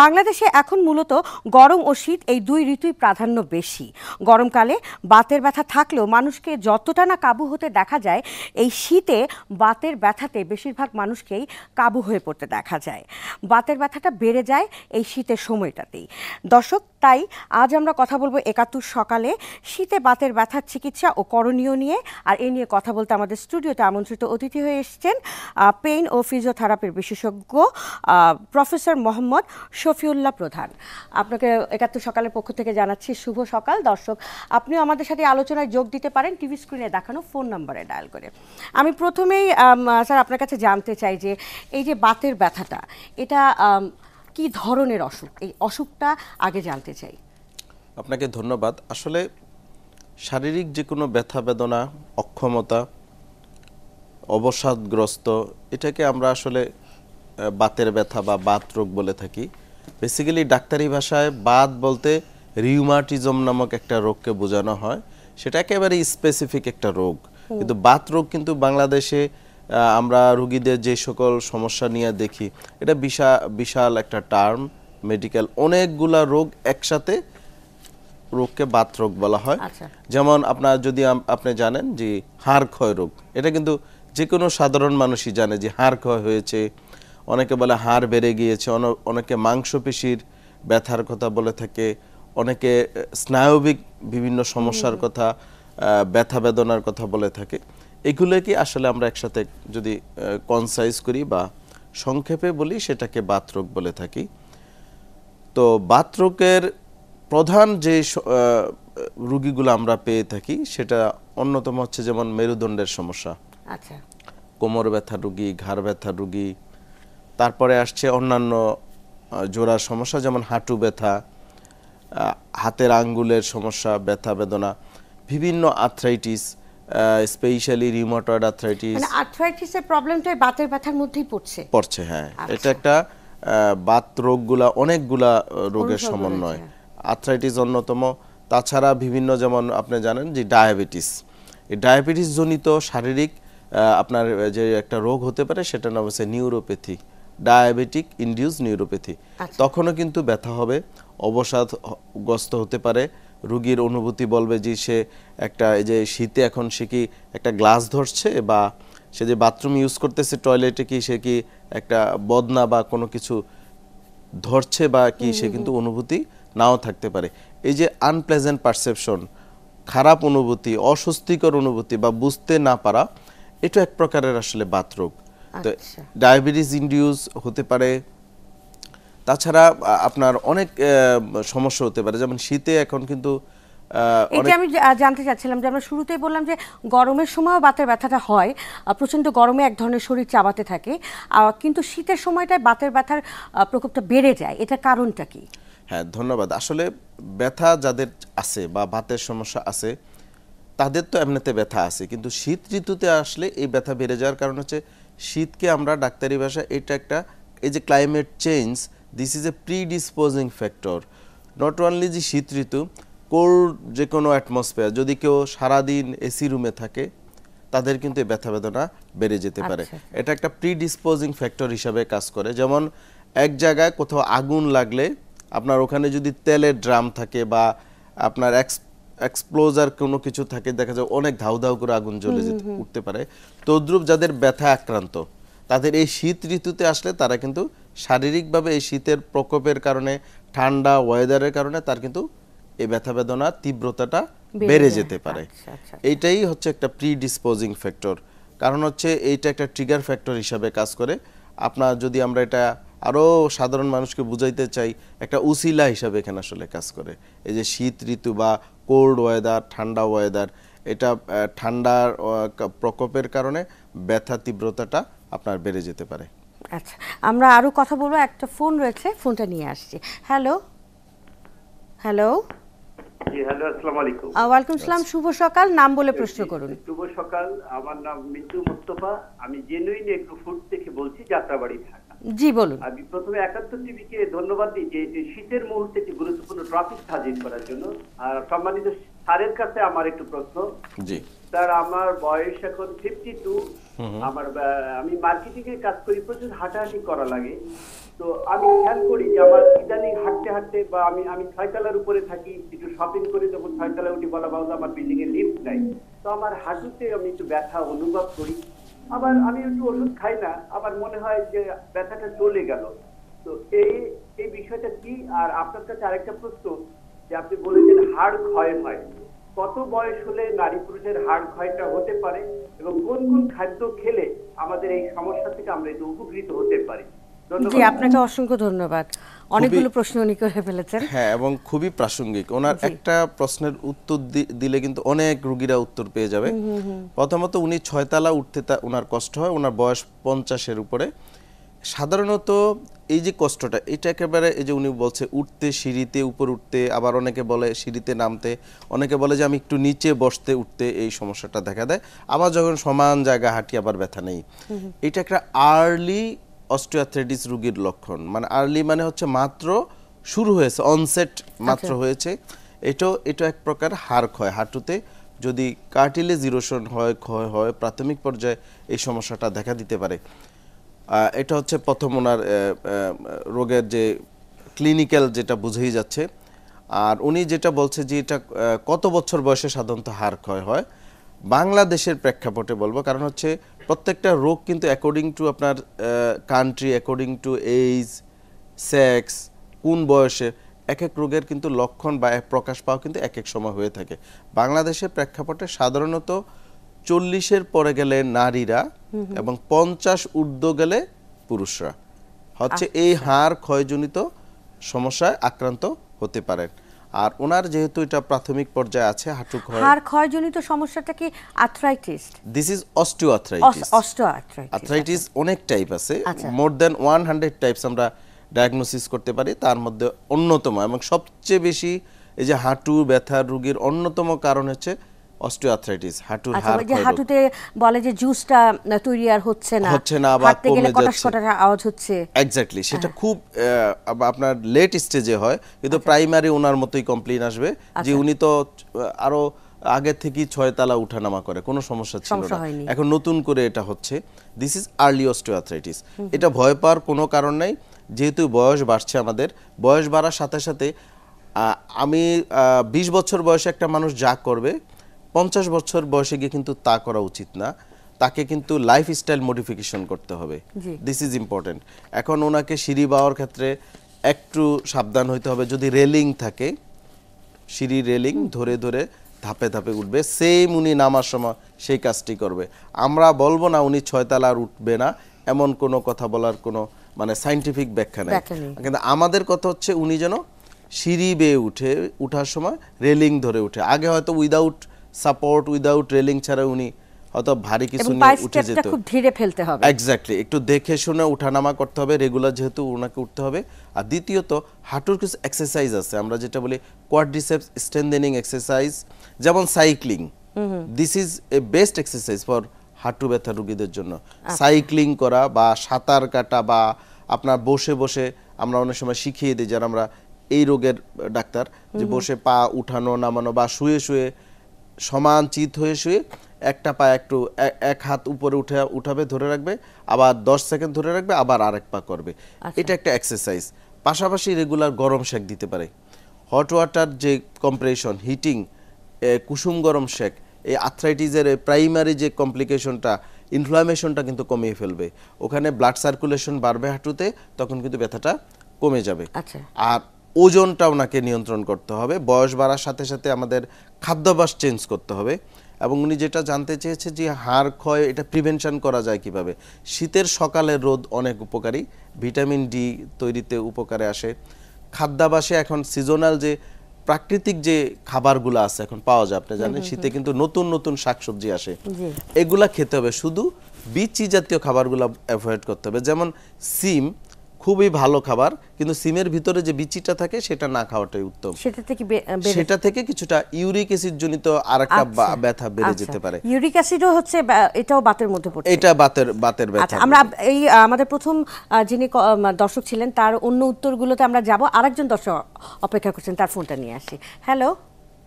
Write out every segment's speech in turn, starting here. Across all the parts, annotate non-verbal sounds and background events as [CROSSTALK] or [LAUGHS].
বাংলাদেশে এখন মূলত গরম ও শীত এই দুই ঋতুই প্রাধান্য বেশি গরমকালে বাতের ব্যথা থাকলেও মানুষকে যতটা না কাবু হতে দেখা যায় এই শীতে বাতের ব্যথাতে বেশিরভাগ মানুষকেই কাবু হয়ে পড়তে দেখা যায় বাতের ব্যথাটা বেড়ে যায় এই শীতের সময়টাতেই দর্শক তাই আজ আমরা কথা বলবো একাত্তর সকালে শীতে বাতের ব্যথার চিকিৎসা ও করণীয় নিয়ে আর এ নিয়ে কথা বলতে আমাদের স্টুডিওতে আমন্ত্রিত অতিথি হয়ে এসছেন পেইন ও ফিজিওথেরাপির বিশেষজ্ঞ প্রফেসর মোহাম্মদ শফিউল্লাহ প্রধান আপনাকে একাত্তর সকালের পক্ষ থেকে জানাচ্ছি শুভ সকাল দর্শক আপনিও আমাদের সাথে আলোচনায় যোগ দিতে পারেন টিভি স্ক্রিনে দেখানো ফোন নম্বরে ডায়াল করে আমি প্রথমেই স্যার আপনার কাছে জানতে চাই যে এই যে বাতের ব্যথাটা এটা কি ধরনের অসুখ এই অসুখটা আগে জানতে চাই আপনাকে ধন্যবাদ আসলে শারীরিক যে কোনো ব্যথা বেদনা অক্ষমতা অবসাদগ্রস্ত এটাকে আমরা আসলে বাতের ব্যথা বা বাত রোগ বলে থাকি বেসিক্যালি ডাক্তারি ভাষায় বাত বলতে রিউমাটিজম নামক একটা রোগকে বোঝানো হয় সেটা একেবারে স্পেসিফিক একটা রোগ কিন্তু বাত রোগ কিন্তু বাংলাদেশে আমরা রুগীদের যে সকল সমস্যা নিয়ে দেখি এটা বিশাল বিশাল একটা টার্ম মেডিকেল অনেকগুলা রোগ একসাথে রোগকে বাত রোগ বলা হয় আচ্ছা। যেমন আপনার যদি আপনি জানেন যে হাড় ক্ষয় রোগ এটা কিন্তু যে কোনো সাধারণ মানুষই জানে যে হাড় ক্ষয় হয়েছে অনেকে বলে হাড় বেড়ে গিয়েছে অনেকে মাংসপেশির ব্যথার কথা বলে থাকে অনেকে স্নায়বিক বিভিন্ন সমস্যার কথা ব্যথা বেদনার কথা বলে থাকে এগুলোকে আসলে আমরা একসাথে যদি কনসাইজ করি বা সংক্ষেপে বলি সেটাকে বাতরোগ বলে থাকি তো বাতরোগের প্রধান যে রুগীগুলো আমরা পেয়ে থাকি সেটা অন্যতম হচ্ছে যেমন মেরুদণ্ডের সমস্যা আচ্ছা কোমর ব্যথা রুগী ঘাড় ব্যথা রুগী তারপরে আসছে অন্যান্য জোড়ার সমস্যা যেমন হাঁটু ব্যথা হাতের আঙ্গুলের সমস্যা ব্যথা বেদনা বিভিন্ন আর্থ্রাইটিস স্পেশালি রিউমাটয়েড আর্থ্রাইটিস মানে আর্থ্রাইটিসের প্রবলেমটা বাতের ব্যথার মধ্যেই পড়ছে পড়ছে হ্যাঁ আচ্ছা। এটা একটা বাত রোগগুলা অনেকগুলা রোগের সমন্বয় আর্থ্রাইটিস অন্যতম তাছাড়া বিভিন্ন যেমন আপনি জানেন যে ডায়াবেটিস এই ডায়াবেটিস জনিত শারীরিক আপনার যে একটা রোগ হতে পারে সেটার নাম হচ্ছে নিউরোপ্যাথি ডায়াবেটিক ইন্ডিউস নিউরোপ্যাথি তখনও কিন্তু ব্যথা হবে অবসাদগ্রস্ত হতে পারে রুগীর অনুভূতি বলবে যে সে একটা এই যে শীতে এখন সে কি একটা গ্লাস ধরছে বা সে যে বাথরুম ইউজ করতেছে টয়লেটে কি সে কি একটা বদনা বা কোনো কিছু ধরছে বা কি সে কিন্তু অনুভূতি নাও থাকতে পারে এই যে আনপ্লেজেন্ট পারসেপশন খারাপ অনুভূতি অস্বস্তিকর অনুভূতি বা বুঝতে না পারা এটা এক প্রকারের আসলে বাতরোগ তো ডায়াবেটিস আচ্ছা। ইন্ডিউস হতে পারে তাছাড়া আপনার অনেক সমস্যা হতে পারে যেমন শীতে এখন কিন্তু এটা আমি জানতে চাচ্ছিলাম যে আমরা শুরুতেই বললাম যে গরমের সময়ও বাতের ব্যথাটা হয় প্রচণ্ড গরমে এক ধরনের শরীর চাবাতে থাকে কিন্তু শীতের সময়টায় বাতের ব্যথার প্রকোপটা বেড়ে যায় এটা কারণটা কি হ্যাঁ ধন্যবাদ আসলে ব্যথা যাদের আছে বা বাতের সমস্যা আছে তাদের তো এমনিতে ব্যথা আছে কিন্তু শীত ঋতুতে আসলে এই ব্যথা বেড়ে যাওয়ার কারণ হচ্ছে শীতকে আমরা ডাক্তারি ভাষা এটা একটা এই যে climate change this is a predisposing factor not only যে শীত ঋতু কোল্ড যে কোনো অ্যাটমসফিয়ার যদি কেউ সারাদিন এসি রুমে থাকে তাদের কিন্তু ব্যথা বেদনা বেড়ে যেতে পারে আচ্ছা। এটা একটা প্রিডিসপোজিং ফ্যাক্টর হিসাবে কাজ করে যেমন এক জায়গায় কোথাও আগুন লাগলে আপনার ওখানে যদি তেলের ড্রাম থাকে বা আপনার এক্স এক্সপ্লোজার কোনো কিছু থাকে দেখা যায় অনেক ধাউ ধাউ করে আগুন জ্বলে যেতে উঠতে পারে তদ্রুপ যাদের ব্যথা আক্রান্ত তাদের এই শীত ঋতুতে আসলে তারা কিন্তু শারীরিকভাবে এই শীতের প্রকোপের কারণে ঠান্ডা ওয়েদারের কারণে তার কিন্তু এই ব্যথা বেদনার তীব্রতাটা বেড়ে যেতে পারে আচ্ছা, আচ্ছা, আচ্ছা। এইটাই হচ্ছে একটা প্রিডিসপোজিং ফ্যাক্টর কারণ হচ্ছে এইটা একটা ট্রিগার ফ্যাক্টর হিসাবে কাজ করে আপনার যদি আমরা এটা আরও সাধারণ মানুষকে বুঝাইতে চাই একটা উসিলা হিসাবে এখানে আসলে কাজ করে এই যে শীত ঋতু বা কোল্ড ওয়েদার ঠান্ডা ওয়েদার এটা ঠান্ডার প্রকোপের কারণে ব্যথা তীব্রতাটা আপনার বেড়ে যেতে পারে আচ্ছা আমরা আরও কথা বলবো একটা ফোন রয়েছে ফোনটা নিয়ে আসছি হ্যালো হ্যালো হ্যালো আলাইকুম আচ্ছা। শুভ সকাল নাম বলে শুভ সকাল আমার নাম জি বলুন আমি প্রথমে একাত্তর ধন্যবাদ দিই যে শীতের মুহূর্তে একটি গুরুত্বপূর্ণ ট্রাফিক সাজিন করার জন্য আর সম্মানিত স্যারের কাছে আমার একটু প্রশ্ন জি স্যার আমার বয়স এখন ফিফটি টু আমার আমি মার্কেটিং এর কাজ করি প্রচুর হাঁটাহাঁটি করা লাগে তো আমি খেয়াল করি যে আমার ইদানিং হাঁটতে হাঁটতে বা আমি আমি ছয়তলার উপরে থাকি একটু শপিং করে যখন ছয়তলা উঠি বলা বাউল আমার বিল্ডিং এর লিফ্ট নাই তো আমার হাঁটুতে আমি একটু ব্যথা অনুভব করি আবার আমি একটু ওষুধ খাই না আবার মনে হয় যে ব্যথাটা চলে গেল তো এই এই বিষয়টা কি আর আপনার কাছে আরেকটা প্রশ্ন যে আপনি বলেছেন হাড় ক্ষয় হয় কত বয়স হলে নারী পুরুষের হাড় ক্ষয়টা হতে পারে এবং কোন কোন খাদ্য খেলে আমাদের এই সমস্যা থেকে আমরা একটু উপকৃত হতে পারি জি আপনাকে অসংখ্য ধন্যবাদ অনেকগুলো প্রশ্ন উনি করে ফেলেছেন হ্যাঁ এবং খুবই প্রাসঙ্গিক ওনার একটা প্রশ্নের উত্তর দিলে কিন্তু অনেক রোগীরা উত্তর পেয়ে যাবে প্রথমত উনি ছয়তলা উঠতে ওনার কষ্ট হয় ওনার বয়স পঞ্চাশের উপরে সাধারণত এই যে কষ্টটা এটা একেবারে এই যে উনি বলছে উঠতে সিঁড়িতে উপর উঠতে আবার অনেকে বলে সিঁড়িতে নামতে অনেকে বলে যে আমি একটু নিচে বসতে উঠতে এই সমস্যাটা দেখা দেয় আবার যখন সমান জায়গা হাঁটি আবার ব্যথা নেই এটা একটা আর্লি অস্টিওথ্রেটিস রোগীর লক্ষণ মানে আর্লি মানে হচ্ছে মাত্র শুরু হয়েছে অনসেট মাত্র হয়েছে এটাও এটা এক প্রকার হার ক্ষয় হাঁটুতে যদি কার্টিলে জিরোশন হয় ক্ষয় হয় প্রাথমিক পর্যায়ে এই সমস্যাটা দেখা দিতে পারে এটা হচ্ছে প্রথম ওনার রোগের যে ক্লিনিক্যাল যেটা বুঝেই যাচ্ছে আর উনি যেটা বলছে যে এটা কত বছর বয়সে সাধারণত হার ক্ষয় হয় বাংলাদেশের প্রেক্ষাপটে বলবো কারণ হচ্ছে প্রত্যেকটা রোগ কিন্তু অ্যাকর্ডিং টু আপনার country according to age sex কোন বয়সে এক এক রোগের কিন্তু লক্ষণ বা প্রকাশ পাওয়া কিন্তু এক এক সময় হয়ে থাকে বাংলাদেশের প্রেক্ষাপটে সাধারণত চল্লিশের পরে গেলে নারীরা এবং পঞ্চাশ ঊর্ধ্ব গেলে পুরুষরা হচ্ছে আচ্ছা। এই হাড় ক্ষয়জনিত সমস্যায় আক্রান্ত হতে পারেন আর ওনার যেহেতু এটা প্রাথমিক পর্যায়ে আছে হাঁটু ক্ষয় হাড় ক্ষয়জনিত সমস্যাটা কি arthritis this is osteoarthritis osteoarthritis arthritis অনেক টাইপ আছে মোর দ্যান 100 টাইপস আমরা ডায়াগনোসিস করতে পারি তার মধ্যে অন্যতম এবং সবচেয়ে বেশি এই যে হাঁটু ব্যথার রোগীর অন্যতম কারণ হচ্ছে অস্টিওআর্থ্রাইটিস হাঁটুর আচ্ছা, হাড় যে হাঁটুতে বলে যে জুসটা তৈরি আর হচ্ছে না হচ্ছে না বা কমে যাচ্ছে আওয়াজ হচ্ছে এক্স্যাক্টলি সেটা হ্যাঁ। খুব আপনার লেট স্টেজে হয় কিন্তু প্রাইমারি আচ্ছা। ওনার মতোই কমপ্লেইন আসবে যে আচ্ছা। উনি তো আরো আগে থেকেই ছয় তালা উঠানামা করে কোনো সমস্যা ছিল না এখন নতুন করে এটা হচ্ছে দিস ইজ আর্লি অস্টিওআর্থ্রাইটিস এটা ভয় পাওয়ার কোনো কারণ নাই যেহেতু বয়স বাড়ছে আমাদের বয়স বাড়ার সাথে সাথে আমি বিশ বছর বয়সে একটা মানুষ যা করবে পঞ্চাশ বছর বয়সে গিয়ে কিন্তু তা করা উচিত না তাকে কিন্তু লাইফস্টাইল মডিফিকেশন করতে হবে দিস ইজ ইম্পর্টেন্ট এখন ওনাকে সিঁড়ি বাওয়ার ক্ষেত্রে একটু সাবধান হইতে হবে যদি রেলিং থাকে সিঁড়ি রেলিং ধরে ধরে ধাপে ধাপে উঠবে সেম উনি নামার সময় সেই কাজটি করবে আমরা বলবো না উনি ছয়তলার উঠবে না এমন কোনো কথা বলার কোনো মানে সাইন্টিফিক ব্যাখ্যা নেই কিন্তু আমাদের কথা হচ্ছে উনি যেন সিঁড়ি বেয়ে উঠে উঠার সময় রেলিং ধরে উঠে আগে হয়তো উইদাউট সাপোর্ট উইদাউট রেলিং ছাড়া উনি হয়তো ভারী কিছু নিয়ে উঠে যেত খুব ধীরে ফেলতে হবে এক্স্যাক্টলি একটু দেখে শুনে উঠানামা করতে হবে রেগুলার যেহেতু ওনাকে উঠতে হবে আর দ্বিতীয়ত হাঁটুর কিছু এক্সারসাইজ আছে আমরা যেটা বলি কোয়াড্রিসেপস স্ট্রেন্থেনিং এক্সারসাইজ যেমন cycling this is a best exercise for হাঁটু ব্যথা রোগীদের জন্য সাইক্লিং আচ্ছা। করা বা সাঁতার কাটা বা আপনার বসে বসে আমরা অনেক সময় শিখিয়ে দিই যারা আমরা এই রোগের ডাক্তার যে বসে পা উঠানো নামানো বা শুয়ে শুয়ে সমান চিত হয়ে শুয়ে একটা পা একটু এক হাত উপরে উঠে উঠাবে ধরে রাখবে আবার দশ সেকেন্ড ধরে রাখবে আবার আরেক পা করবে আচ্ছা। এটা একটা এক্সারসাইজ পাশাপাশি রেগুলার গরম শেক দিতে পারে হট ওয়াটার যে কম্প্রেশন হিটিং কুসুম গরম শেক এই আর্থ্রাইটিসের প্রাইমারি যে কমপ্লিকেশনটা ইনফ্লামেশনটা কিন্তু কমিয়ে ফেলবে ওখানে ব্লাড সার্কুলেশন বাড়বে হাঁটুতে তখন কিন্তু ব্যথাটা কমে যাবে আচ্ছা। আর ওজনটা ওনাকে নিয়ন্ত্রণ করতে হবে বয়স বাড়ার সাথে সাথে আমাদের খাদ্যাভ্যাস চেঞ্জ করতে হবে এবং উনি যেটা জানতে চেয়েছে যে হাড় ক্ষয় এটা প্রিভেনশন করা যায় কিভাবে শীতের সকালে রোদ অনেক উপকারী ভিটামিন ডি তৈরিতে উপকারে আসে খাদ্যাভাসে এখন সিজনাল যে প্রাকৃতিক যে খাবারগুলো আছে এখন পাওয়া যায় আপনি জানেন শীতে কিন্তু নতুন নতুন শাকসবজি আসে এগুলা খেতে হবে শুধু বিচি জাতীয় খাবারগুলো অ্যাভয়েড করতে হবে যেমন সিম খুবই ভালো খাবার কিন্তু সিমের ভিতরে যে বিচিটা থাকে সেটা না খাওয়াটাই উত্তম সেটা থেকে সেটা থেকে কিছুটা ইউরিক অ্যাসিড জনিত আরেকটা আচ্ছা, ব্যথা বেড়ে আচ্ছা। যেতে পারে ইউরিক অ্যাসিডও হচ্ছে এটাও বাতের মধ্যে পড়ে এটা বাতের বাতের ব্যথা আচ্ছা, আমরা এই আমাদের প্রথম যিনি দর্শক ছিলেন তার অন্য উত্তরগুলোতে আমরা যাব আরেকজন দর্শক অপেক্ষা করছেন তার ফোনটা নিয়ে আসি হ্যালো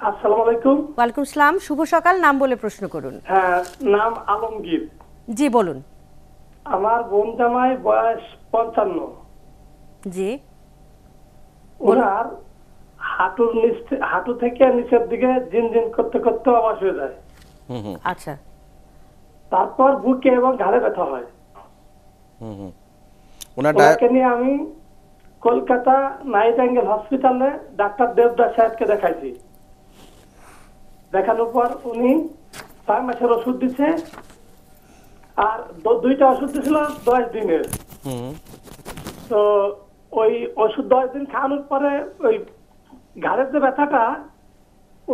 আসসালামু আলাইকুম ওয়ালাইকুম সালাম শুভ সকাল নাম বলে প্রশ্ন করুন হ্যাঁ নাম আলমগীর জি বলুন আমার বোন জামাই বয়স পঞ্চান্ন জি ওনার হাঁটুর হাঁটু থেকে নিচের দিকে জিনজিন করতে করতে আওয়াজ হয়ে যায় আচ্ছা তারপর বুকে এবং ঘাড়ে ব্যথা হয় ওনাকে নিয়ে আমি কলকাতা নাইট অ্যাঙ্গেল হসপিটালে ডাক্তার দেবদাস সাহেবকে দেখাইছি দেখানোর পর উনি ছয় মাসের ওষুধ দিচ্ছে আর দুইটা ওষুধ দিছিল দশ দিনের তো ওই ওষুধ দশ দিন খাওয়ানোর পরে ওই ঘাড়ের যে ব্যথাটা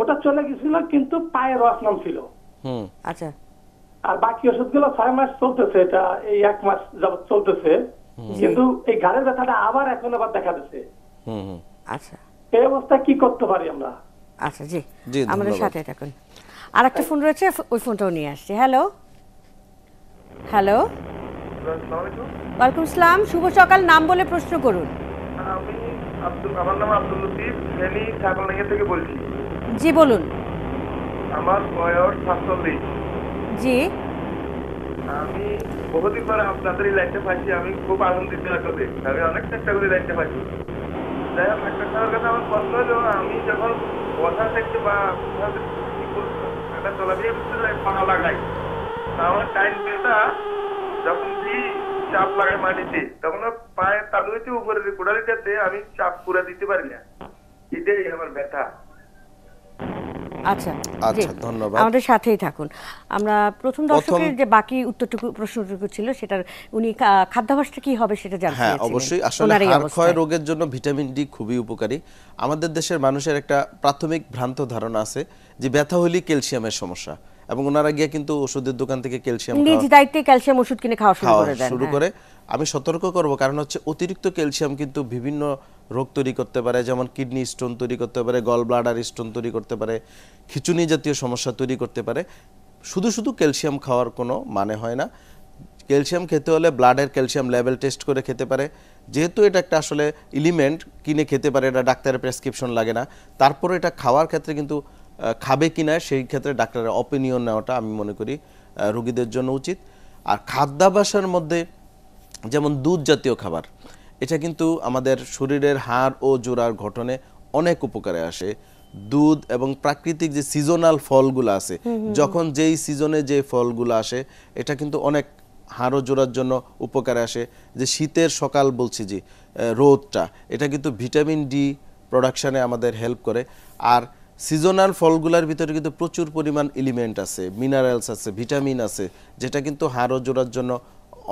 ওটা চলে গেছিল কিন্তু পায়ে রস নামছিল আচ্ছা আর বাকি ওষুধ গুলো ছয় মাস চলতেছে এটা এই এক মাস যাবত চলতেছে কিন্তু এই ঘাড়ের ব্যথাটা আবার এখন আবার দেখা দিচ্ছে আচ্ছা এই অবস্থায় কি করতে পারি আমরা আচ্ছা জি আমাদের সাথে থাকুন আর একটা ফোন রয়েছে ওই ফোনটাও নিয়ে আসছি হ্যালো হ্যালো ওয়ালাইকুম আসসালাম শুভ সকাল নাম বলে প্রশ্ন করুন আমি আব্দুল আমার নাম আব্দুল লতিফ ফেনী ঠাকুরনাগা থেকে বলছি জি বলুন আমার বয়স সাতচল্লিশ জি আমি বহুদিন পরে আপনাদের এই লাইনটা পাইছি আমি খুব আনন্দিত আসলে আমি অনেক চেষ্টা করে লাইনটা পাইছি যাই হোক একটা খাওয়ার কথা আমার প্রশ্ন হলো আমি যখন কথা দেখতে বা একটা চলা দিয়ে পাখা লাগাই আমার টাইম পেটা যখন চাপ লাগে মাটিতে তখন আমি চাপ পুরা দিতে পারি না এটাই আমার ব্যথা আচ্ছা আচ্ছা ধন্যবাদ আমাদের সাথেই থাকুন আমরা প্রথম দর্শকের যে বাকি উত্তরটুকু প্রশ্নটুকু ছিল সেটার উনি খাদ্যাভ্যাসটা কি হবে সেটা জানতে হ্যাঁ অবশ্যই আসলে রোগের জন্য ভিটামিন ডি খুবই উপকারী আমাদের দেশের মানুষের একটা প্রাথমিক ভ্রান্ত ধারণা আছে যে ব্যথা হলেই ক্যালসিয়ামের সমস্যা এবং ওনারা গিয়ে কিন্তু ওষুধের দোকান থেকে ক্যালসিয়াম নিজ দায়িত্বে ক্যালসিয়াম ওষুধ কিনে খাওয়া শুরু করে দেন শুরু হ্যাঁ। করে আমি সতর্ক করব কারণ হচ্ছে অতিরিক্ত ক্যালসিয়াম কিন্তু বিভিন্ন রোগ তৈরি করতে পারে যেমন কিডনি স্টোন তৈরি করতে পারে গল ব্লাডার স্টোন তৈরি করতে পারে খিচুনি জাতীয় সমস্যা তৈরি করতে পারে শুধু শুধু ক্যালসিয়াম খাওয়ার কোনো মানে হয় না ক্যালসিয়াম খেতে হলে ব্লাডের ক্যালসিয়াম লেভেল টেস্ট করে খেতে পারে যেহেতু এটা একটা আসলে এলিমেন্ট কিনে খেতে পারে এটা ডাক্তারের প্রেসক্রিপশন লাগে না তারপরে এটা খাওয়ার ক্ষেত্রে কিন্তু খাবে কি না সেই ক্ষেত্রে ডাক্তারের অপিনিয়ন নেওয়াটা আমি মনে করি রোগীদের জন্য উচিত আর খাদ্যাভ্যাসের মধ্যে যেমন দুধ জাতীয় খাবার এটা কিন্তু আমাদের শরীরের হাড় ও জোড়ার গঠনে অনেক উপকারে আসে দুধ এবং প্রাকৃতিক যে সিজনাল ফলগুলো আছে যখন যেই সিজনে যে ফলগুলো আসে এটা কিন্তু অনেক হাড়ও জোড়ার জন্য উপকারে আসে যে শীতের সকাল বলছি যে রোদটা এটা কিন্তু ভিটামিন ডি প্রোডাকশানে আমাদের হেল্প করে আর সিজনাল ফলগুলার ভিতরে কিন্তু প্রচুর পরিমাণ এলিমেন্ট আছে মিনারেলস আছে ভিটামিন আছে যেটা কিন্তু হাড় জোড়ার জন্য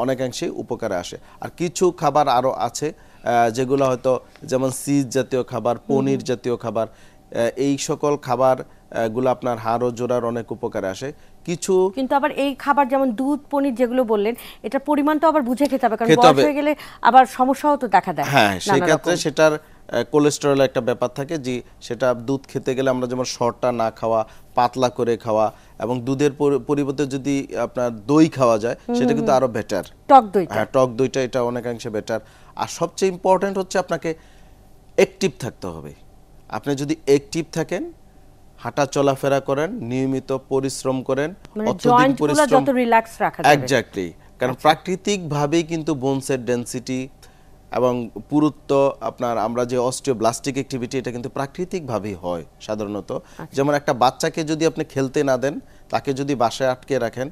অনেকাংশেই উপকারে আসে আর কিছু খাবার আরও আছে যেগুলো হয়তো যেমন সিজ জাতীয় খাবার পনির জাতীয় খাবার এই সকল খাবার গুলো আপনার হাড় জোড়ার অনেক উপকারে আসে কিছু কিন্তু আবার এই খাবার যেমন দুধ পনির যেগুলো বললেন এটা পরিমাণটা আবার বুঝে খেতে হবে কারণ বয়স হয়ে গেলে আবার সমস্যাও তো দেখা দেয় হ্যাঁ সেই ক্ষেত্রে সেটার কোলেস্টেরল একটা ব্যাপার থাকে যে সেটা দুধ খেতে গেলে আমরা যেমন শর্টটা না খাওয়া পাতলা করে খাওয়া এবং দুধের পরিবর্তে যদি আপনার দই খাওয়া যায় সেটা কিন্তু আরও বেটার টক দই হ্যাঁ টক দইটা এটা অনেকাংশে বেটার আর সবচেয়ে ইম্পর্ট্যান্ট হচ্ছে আপনাকে অ্যাক্টিভ থাকতে হবে আপনি যদি অ্যাক্টিভ থাকেন হাঁটা চলাফেরা করেন নিয়মিত পরিশ্রম করেন মানে অত্যধিক পরিশ্রম একজাক্টলি কারণ আচ্ছা। প্রাকৃতিকভাবেই কিন্তু বোনসের ডেন্সিটি এবং পুরুত্ব আপনার আমরা যে ব্লাস্টিক অ্যাক্টিভিটি এটা কিন্তু প্রাকৃতিকভাবেই হয় সাধারণত আচ্ছা। যেমন একটা বাচ্চাকে যদি আপনি খেলতে না দেন তাকে যদি বাসায় আটকে রাখেন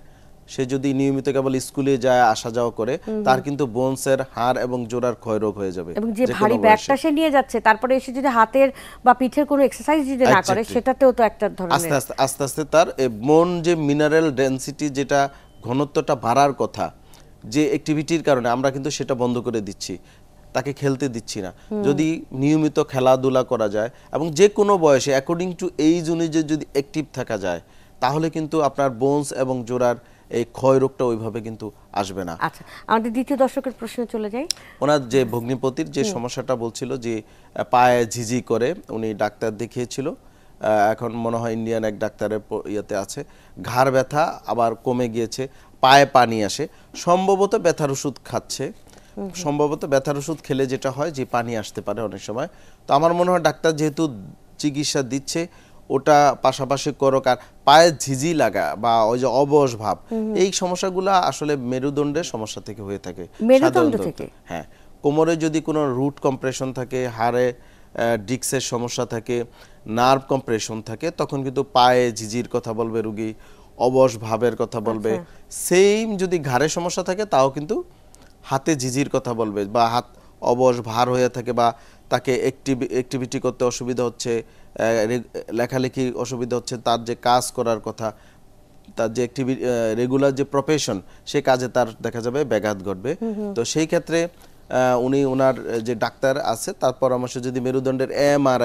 সে যদি নিয়মিত কেবল স্কুলে যায় আসা যাওয়া করে তার কিন্তু বোনসের হাড় এবং জোড়ার ক্ষয় রোগ হয়ে যাবে এবং যে ভারী ব্যাগটা সে নিয়ে যাচ্ছে তারপরে এসে যদি হাতের বা পিঠের কোনো এক্সারসাইজ যদি না করে সেটাতেও তো একটা ধরনের আস্তে আস্তে আস্তে আস্তে তার বোন যে মিনারেল ডেনসিটি যেটা ঘনত্বটা বাড়ার কথা যে অ্যাক্টিভিটির কারণে আমরা কিন্তু সেটা বন্ধ করে দিচ্ছি তাকে খেলতে দিচ্ছি না যদি নিয়মিত খেলাধুলা করা যায় এবং যে কোনো বয়সে অ্যাকর্ডিং টু এইজ অনুযায়ী যদি অ্যাক্টিভ থাকা যায় তাহলে কিন্তু আপনার বোনস এবং জোড়ার এই ক্ষয় রোগটা ওইভাবে কিন্তু আসবে না আচ্ছা আমাদের দ্বিতীয় দর্শকের প্রশ্ন চলে যাই ওনার যে ভগ্নিপতির যে সমস্যাটা বলছিল যে পায়ে ঝিঝি করে উনি ডাক্তার দেখিয়েছিল এখন মনে হয় ইন্ডিয়ান এক ডাক্তারের ইয়েতে আছে ঘাড় ব্যথা আবার কমে গিয়েছে পায়ে পানি আসে সম্ভবত ব্যথার ওষুধ খাচ্ছে সম্ভবত ব্যথার ওষুধ খেলে যেটা হয় যে পানি আসতে পারে অনেক সময় তো আমার মনে হয় ডাক্তার যেহেতু চিকিৎসা দিচ্ছে ওটা পাশাপাশি করক আর পায়ে ঝিঝি লাগা বা ওই যে অবস ভাব এই সমস্যাগুলো আসলে মেরুদণ্ডের সমস্যা থেকে হয়ে থাকে হ্যাঁ কোমরে যদি কোনো রুট কম্প্রেশন থাকে হাড়ে ডিক্সের সমস্যা থাকে নার্ভ কম্প্রেশন থাকে তখন কিন্তু পায়ে ঝিঝির কথা বলবে রুগী অবস ভাবের কথা বলবে আচ্ছা। সেম যদি ঘাড়ে সমস্যা থাকে তাও কিন্তু হাতে জিজির কথা বলবে বা হাত অবশ ভার হয়ে থাকে বা তাকে অ্যাক্টিভিটি করতে অসুবিধা হচ্ছে লেখালেখি অসুবিধা হচ্ছে তার যে কাজ করার কথা তার যে অ্যাক্টিভিটি রেগুলার যে প্রফেশন সে কাজে তার দেখা যাবে ব্যাঘাত ঘটবে তো সেই ক্ষেত্রে উনি ওনার যে ডাক্তার আছে তার পরামর্শ যদি মেরুদণ্ডের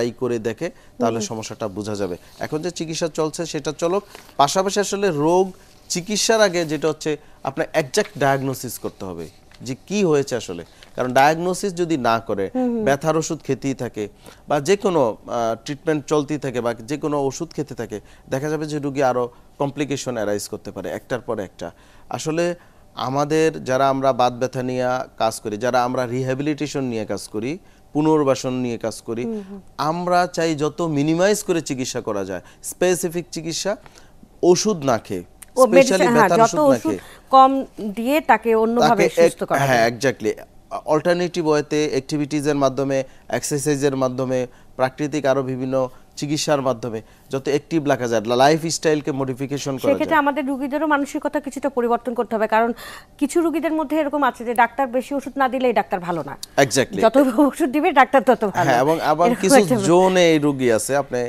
আই করে দেখে তাহলে সমস্যাটা বোঝা যাবে এখন যে চিকিৎসা চলছে সেটা চলক পাশাপাশি আসলে রোগ চিকিৎসার আগে যেটা হচ্ছে আপনার একজ্যাক্ট ডায়াগনোসিস করতে হবে যে কি হয়েছে আসলে কারণ ডায়াগনোসিস যদি না করে ব্যথার ওষুধ খেতেই থাকে বা যে কোনো ট্রিটমেন্ট চলতেই থাকে বা যে কোনো ওষুধ খেতে থাকে দেখা যাবে যে রুগী আরও কমপ্লিকেশন অ্যারাইজ করতে পারে একটার পর একটা আসলে আমাদের যারা আমরা বাদ ব্যথা নিয়ে কাজ করি যারা আমরা রিহ্যাবিলিটেশন নিয়ে কাজ করি পুনর্বাসন নিয়ে কাজ করি আমরা চাই যত মিনিমাইজ করে চিকিৎসা করা যায় স্পেসিফিক চিকিৎসা ওষুধ না খেয়ে হ্যাঁ, কম দিয়ে তাকে অন্যভাবে সুস্থ করা হ্যাঁ এক্স্যাক্টলি অল্টারনেটিভ ওয়েতে অ্যাক্টিভিটিজের মাধ্যমে এক্সারসাইজের মাধ্যমে প্রাকৃতিক আরও বিভিন্ন চিকিৎসার মাধ্যমে যত অ্যাক্টিভ রাখা যায় লাইফ স্টাইলকে মডিফিকেশন করা সেক্ষেত্রে আমাদের রুগীদেরও মানসিকতা কিছুটা পরিবর্তন করতে হবে কারণ কিছু রুগীদের মধ্যে এরকম আছে যে ডাক্তার বেশি ওষুধ না দিলেই ডাক্তার ভালো না এক্স্যাক্টলি যত ওষুধ দিবে ডাক্তার তত ভালো হ্যাঁ এবং আবার কিছু জোনে এই রোগী আছে আপনি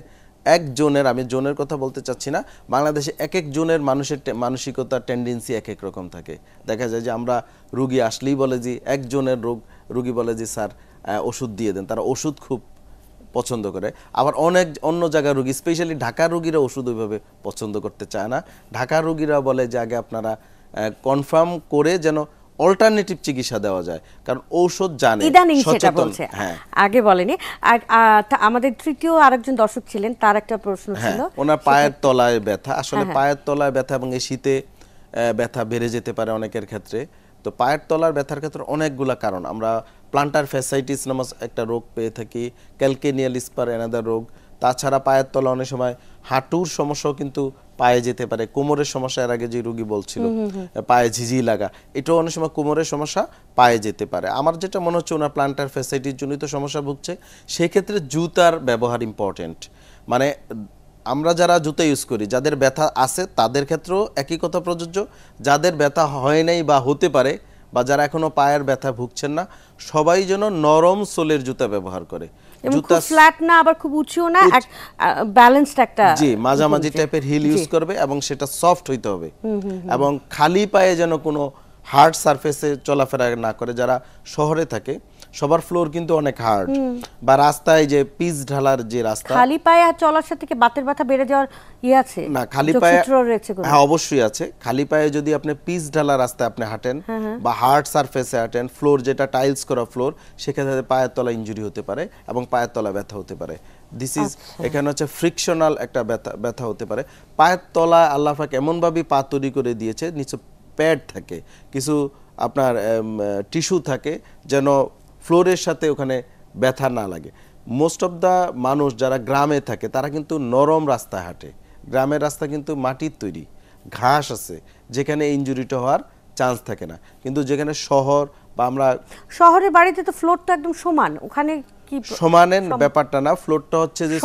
এক জোনের আমি জোনের কথা বলতে চাচ্ছি না বাংলাদেশে এক এক জোনের মানুষের মানসিকতার টেন্ডেন্সি এক এক রকম থাকে দেখা যায় যে আমরা রুগী আসলেই বলে যে এক জোনের রোগ রুগী বলে যে স্যার ওষুধ দিয়ে দেন তারা ওষুধ খুব পছন্দ করে আবার অনেক অন্য জায়গার রুগী স্পেশালি ঢাকার রুগীরা ওষুধ ওইভাবে পছন্দ করতে চায় না ঢাকার রুগীরা বলে যে আগে আপনারা কনফার্ম করে যেন অল্টারনেটিভ চিকিৎসা দেওয়া যায় কারণ ঔষধ জানে ইদানিং সেটা বলছে হ্যাঁ। আগে বলেনি আর আমাদের তৃতীয় আরেকজন দর্শক ছিলেন তার একটা প্রশ্ন হ্যাঁ, ছিল ওনার পায়ের তলায় ব্যথা আসলে হ্যাঁ, পায়ের তলায় ব্যথা এবং এই শীতে ব্যথা বেড়ে যেতে পারে অনেকের ক্ষেত্রে তো পায়ের তলার ব্যথার ক্ষেত্রে অনেকগুলা কারণ আমরা প্লান্টার ফ্যাসাইটিস নামক একটা রোগ পেয়ে থাকি ক্যালকেনিয়াল স্পার এনাদার রোগ তাছাড়া পায়ের তলা অনেক সময় হাঁটুর সমস্যাও কিন্তু পায়ে যেতে পারে কোমরের সমস্যা এর আগে যে রুগী বলছিল পায়ে ঝিঝি লাগা এটাও অনেক সময় কোমরের সমস্যা পায়ে যেতে পারে আমার যেটা মনে হচ্ছে ওনার প্লান্টার ফ্যাসাইটির জন্যই তো সমস্যা ভুগছে সেক্ষেত্রে জুতার ব্যবহার ইম্পর্টেন্ট মানে আমরা যারা জুতা ইউজ করি যাদের ব্যথা আছে তাদের ক্ষেত্রেও একই কথা প্রযোজ্য যাদের ব্যথা হয় নাই বা হতে পারে বা যারা এখনো পায়ের ব্যথা ভুগছেন না সবাই যেন নরম সোলের জুতা ব্যবহার করে জুতা না আবার খুব না ব্যালেন্সড একটা মাঝামাঝি টাইপের হিল ইউজ করবে এবং সেটা সফট হইতে হবে এবং খালি পায়ে যেন কোনো হার্ড সার্ফেসে চলাফেরা না করে যারা শহরে থাকে সবার ফ্লোর কিন্তু অনেক হার্ড বা রাস্তায় যে পিচ ঢালার যে রাস্তা খালি পায়ে চলার সাথে কি বাতের ব্যথা বেড়ে যাওয়ার ই ইয়ে আছে না খালি পায়ে হ্যাঁ অবশ্যই আছে খালি পায়ে যদি আপনি পিচ ঢালা রাস্তায় আপনি হাঁটেন হ্যাঁ, হ্যাঁ। বা হার্ড সারফেসে হাঁটেন ফ্লোর যেটা টাইলস করা ফ্লোর সেক্ষেত্রে পায়ের তলা ইনজুরি হতে পারে এবং পায়ের তলা ব্যথা হতে পারে দিস ইজ আচ্ছা। এখানে হচ্ছে ফ্রিকশনাল একটা ব্যথা ব্যথা হতে পারে পায়ের তলা আল্লাহ ফাঁক এমনভাবেই পা তৈরি করে দিয়েছে নিচে প্যাড থাকে কিছু আপনার টিস্যু থাকে যেন ফ্লোরের সাথে ওখানে ব্যথা না লাগে মোস্ট অফ দ্য মানুষ যারা গ্রামে থাকে তারা কিন্তু নরম রাস্তা হাঁটে গ্রামের রাস্তা কিন্তু মাটির তৈরি ঘাস আছে যেখানে ইঞ্জুরিটা হওয়ার চান্স থাকে না কিন্তু যেখানে শহর বা আমরা শহরের বাড়িতে তো ফ্লোরটা একদম সমান ওখানে কি সমানের ব্যাপারটা না ফ্লোরটা হচ্ছে যে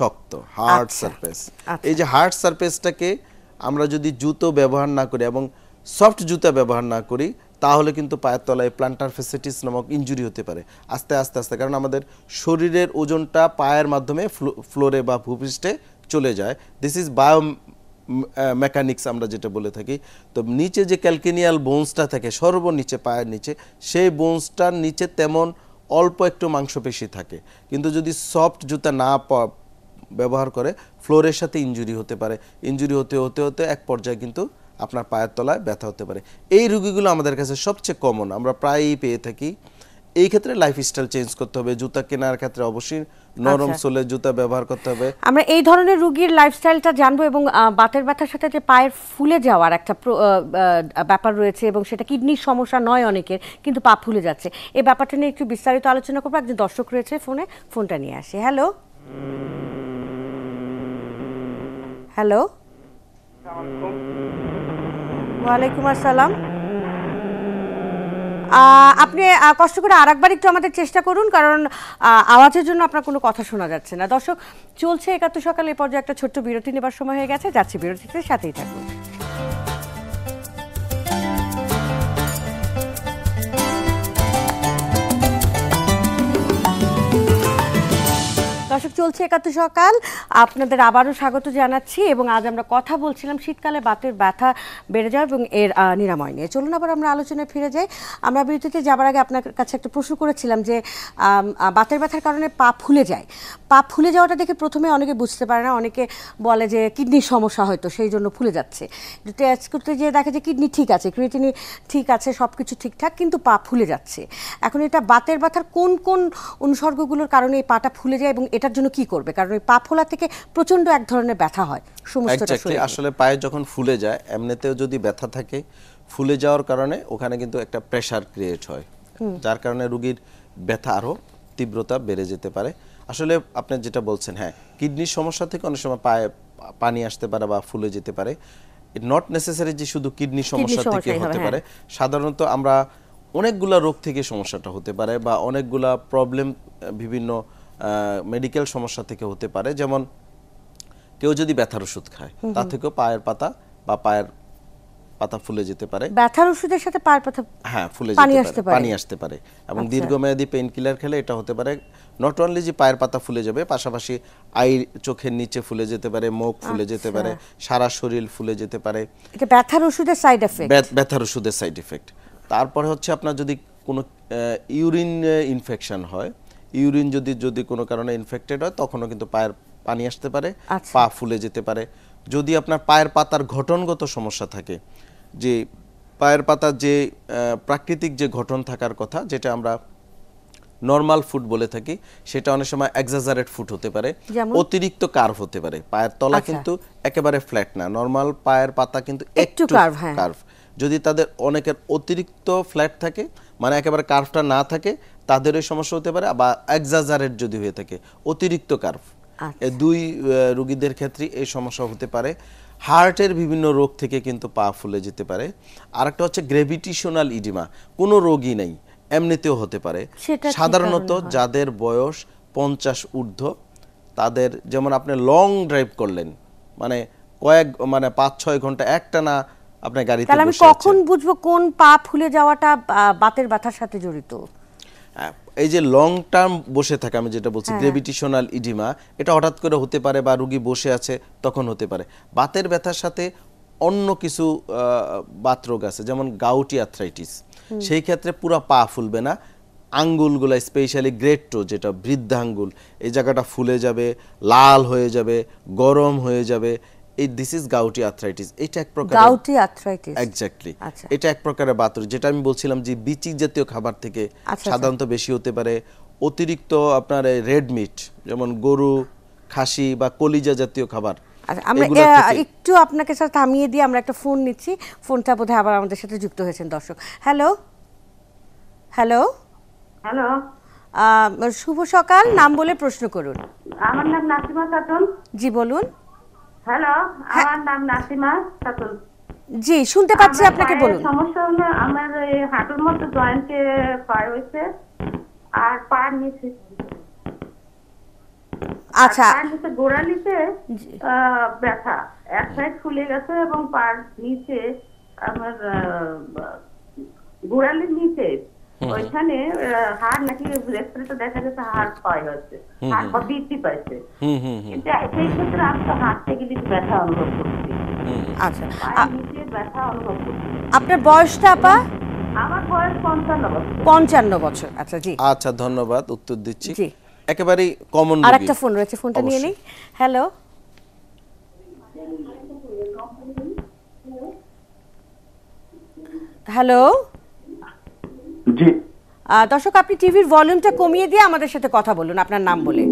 শক্ত হার্ড আচ্ছা, আচ্ছা। সারফেস এই যে হার্ড সারফেসটাকে আমরা যদি জুতো ব্যবহার না করি এবং সফট জুতা ব্যবহার না করি তাহলে কিন্তু পায়ের তলায় প্লান্টার ফেসিটিস নামক ইঞ্জুরি হতে পারে আস্তে আস্তে আস্তে কারণ আমাদের শরীরের ওজনটা পায়ের মাধ্যমে ফ্লোরে বা ভূপৃষ্ঠে চলে যায় দিস ইজ বায়ো মেকানিক্স আমরা যেটা বলে থাকি তো নিচে যে ক্যালকেনিয়াল বোনসটা থাকে সর্বনিচে পায়ের নিচে সেই বোনসটার নিচে তেমন অল্প একটু মাংসপেশি থাকে কিন্তু যদি সফট জুতা না ব্যবহার করে ফ্লোরের সাথে ইঞ্জুরি হতে পারে ইঞ্জুরি হতে হতে হতে এক পর্যায়ে কিন্তু আপনার পায়ের তলায় ব্যথা হতে পারে এই রুগীগুলো আমাদের কাছে সবচেয়ে কমন আমরা প্রায়ই পেয়ে থাকি এই ক্ষেত্রে লাইফস্টাইল চেঞ্জ করতে হবে জুতা কেনার ক্ষেত্রে অবশ্যই নরম আচ্ছা। সোলের জুতা ব্যবহার করতে হবে আমরা এই ধরনের রোগীর লাইফস্টাইলটা জানবো এবং বাতের ব্যথার সাথে যে পায়ের ফুলে যাওয়ার একটা ব্যাপার রয়েছে এবং সেটা কিডনির সমস্যা নয় অনেকের কিন্তু পা ফুলে যাচ্ছে এই ব্যাপারটা নিয়ে একটু বিস্তারিত আলোচনা করবো একজন দর্শক রয়েছে ফোনে ফোনটা নিয়ে আসে হ্যালো হ্যালো ওয়ালাইকুম আসসালাম আপনি কষ্ট করে আরেকবার একটু আমাদের চেষ্টা করুন কারণ আওয়াজের জন্য আপনার কোনো কথা শোনা যাচ্ছে না দর্শক চলছে একাত্তর সকালে এ পর্যায়ে একটা ছোট্ট বিরতি নেবার সময় হয়ে গেছে যাচ্ছে বিরতিতে সাথেই থাকুন দর্শক চলছে একাত্তর সকাল আপনাদের আবারও স্বাগত জানাচ্ছি এবং আজ আমরা কথা বলছিলাম শীতকালে বাতের ব্যথা বেড়ে যাওয়া এবং এর নিরাময় নিয়ে চলুন আবার আমরা আলোচনায় ফিরে যাই আমরা বিরতিতে যাবার আগে আপনার কাছে একটা প্রশ্ন করেছিলাম যে বাতের ব্যথার কারণে পা ফুলে যায় পা ফুলে যাওয়াটা দেখে প্রথমে অনেকে বুঝতে পারে না অনেকে বলে যে কিডনির সমস্যা হয়তো সেই জন্য ফুলে যাচ্ছে টেস্ট করতে যেয়ে দেখে যে কিডনি ঠিক আছে কিডনি ঠিক আছে সব কিছু ঠিকঠাক কিন্তু পা ফুলে যাচ্ছে এখন এটা বাতের ব্যথার কোন কোন অনুসর্গগুলোর কারণে এই পাটা ফুলে যায় এবং এটার জন্য কি করবে কারণ ওই পা ফোলা থেকে প্রচন্ড এক ধরনের ব্যথা হয় সমস্তটা আসলে পায়ে যখন ফুলে যায় এমনিতেও যদি ব্যথা থাকে ফুলে যাওয়ার কারণে ওখানে কিন্তু একটা প্রেশার ক্রিয়েট হয় যার কারণে রুগীর ব্যথা আরও তীব্রতা বেড়ে যেতে পারে আসলে আপনি যেটা বলছেন হ্যাঁ কিডনির সমস্যা থেকে অনেক সময় পায়ে পানি আসতে পারে বা ফুলে যেতে পারে ইট নট নেসেসারি যে শুধু কিডনি সমস্যা থেকে হতে পারে হ্যাঁ। সাধারণত আমরা অনেকগুলা রোগ থেকে সমস্যাটা হতে পারে বা অনেকগুলা প্রবলেম বিভিন্ন মেডিকেল সমস্যা থেকে হতে পারে যেমন কেউ যদি ব্যথার ওষুধ খায় তা থেকেও পায়ের পাতা বা পায়ের পাতা ফুলে যেতে পারে ব্যথার ওষুধের সাথে পায়ের পাতা হ্যাঁ ফুলে যেতে পারে পানি আসতে পারে এবং আচ্ছা। দীর্ঘমেয়াদী পেইন কিলার খেলে এটা হতে পারে নট অনলি যে পায়ের পাতা ফুলে যাবে পাশাপাশি আই চোখের নিচে ফুলে যেতে পারে মুখ ফুলে যেতে আচ্ছা। পারে সারা শরীর ফুলে যেতে পারে এটা ব্যথার ওষুধের সাইড এফেক্ট ব্যথার ওষুধের সাইড এফেক্ট তারপরে হচ্ছে আপনার যদি কোনো ইউরিন ইনফেকশন হয় ইউরিন যদি যদি কোনো কারণে ইনফেক্টেড হয় তখনও কিন্তু পায়ের পানি আসতে পারে আচ্ছা। পা ফুলে যেতে পারে যদি আপনার পায়ের পাতার ঘটনগত সমস্যা থাকে যে পায়ের পাতার যে প্রাকৃতিক যে ঘটন থাকার কথা যেটা আমরা নর্মাল ফুট বলে থাকি সেটা অনেক সময় এক্সাজারেট ফুট হতে পারে অতিরিক্ত কার্ভ হতে পারে পায়ের তলা আচ্ছা। কিন্তু একেবারে ফ্ল্যাট না নর্মাল পায়ের পাতা কিন্তু একটু কার্ভ হ্যাঁ। যদি তাদের অনেকের অতিরিক্ত ফ্ল্যাট থাকে মানে একেবারে কার্ভটা না থাকে তাদেরও সমস্যা হতে পারে বা এক্সাজারেট যদি হয়ে থাকে অতিরিক্ত কার্ভ আচ্ছা। দুই রুগীদের ক্ষেত্রে এই সমস্যা হতে পারে হার্টের বিভিন্ন রোগ থেকে কিন্তু পা ফুলে যেতে পারে আরেকটা হচ্ছে গ্রেভিটিশনাল ইডিমা কোনো রোগই নেই এমনিতেও হতে পারে সাধারণত যাদের বয়স পঞ্চাশ ঊর্ধ্ব তাদের যেমন আপনি লং ড্রাইভ করলেন মানে কয়েক মানে পাঁচ ছয় ঘন্টা একটা না আপনার গাড়িতে আমি কখন বুঝবো কোন পা ফুলে যাওয়াটা বাতের ব্যথার সাথে জড়িত এই যে লং টার্ম বসে থাকে আমি যেটা বলছি গ্রেভিটেশনাল হ্যাঁ। ইডিমা এটা হঠাৎ করে হতে পারে বা রুগী বসে আছে তখন হতে পারে বাতের ব্যথার সাথে অন্য কিছু বাত রোগ আছে যেমন গাউটি আর্থ্রাইটিস সেই ক্ষেত্রে পুরো পা ফুলবে না আঙ্গুলগুলো স্পেশালি গ্রেট টো যেটা বৃদ্ধাঙ্গুল এই জায়গাটা ফুলে যাবে লাল হয়ে যাবে গরম হয়ে যাবে দিস ইজ গাউটি আর্থ্রাইটিস এটা এক প্রকার গাউটি আর্থ্রাইটিস এক্স্যাক্টলি এটা এক প্রকারের বাতর যেটা আমি বলছিলাম যে বিচি জাতীয় খাবার থেকে আচ্ছা, আচ্ছা। সাধারণত বেশি হতে পারে অতিরিক্ত আপনার রেড মিট যেমন গরু খাসি বা কলিজা জাতীয় খাবার আচ্ছা, আমরা একটু আপনাকে স্যার থামিয়ে দিয়ে আমরা একটা ফোন নিচ্ছি ফোনটা বোধহয় আবার আমাদের সাথে যুক্ত হয়েছেন দর্শক হ্যালো হ্যালো হ্যালো শুভ সকাল নাম বলে প্রশ্ন করুন আমার নাম নাসিমা খাতুন জি বলুন হ্যালো আমার নাম নাসিমা খাতুন জি শুনতে পাচ্ছি আপনাকে বলুন সমস্যা হলো আমার এই হাঁটুর মধ্যে জয়েন্টে ক্ষয় হয়েছে আর পা নিচে আচ্ছা পা নিচে গোড়ালিতে ব্যথা এক সাইড খুলে গেছে এবং পা নিচে আমার গোড়ালির নিচে ওইখানে হাড় নাকি এক্সরে তো দেখা গেছে হাড় ক্ষয় হচ্ছে হাড় বৃদ্ধি পাইছে কিন্তু সেই ক্ষেত্রে আমি তো হাঁটতে গেলে ব্যথা অনুভব আচ্ছা ব্যথা অনুভব করছি আপনার বয়সটা আপা আমার বয়স পঞ্চান্ন বছর বছর আচ্ছা জি আচ্ছা ধন্যবাদ উত্তর দিচ্ছি জি একেবারে কমন আর একটা ফোন রয়েছে ফোনটা নিয়ে নেই হ্যালো হ্যালো জি দর্শক আপনি টিভির ভলিউমটা কমিয়ে দিয়ে আমাদের সাথে কথা বলুন আপনার নাম বলে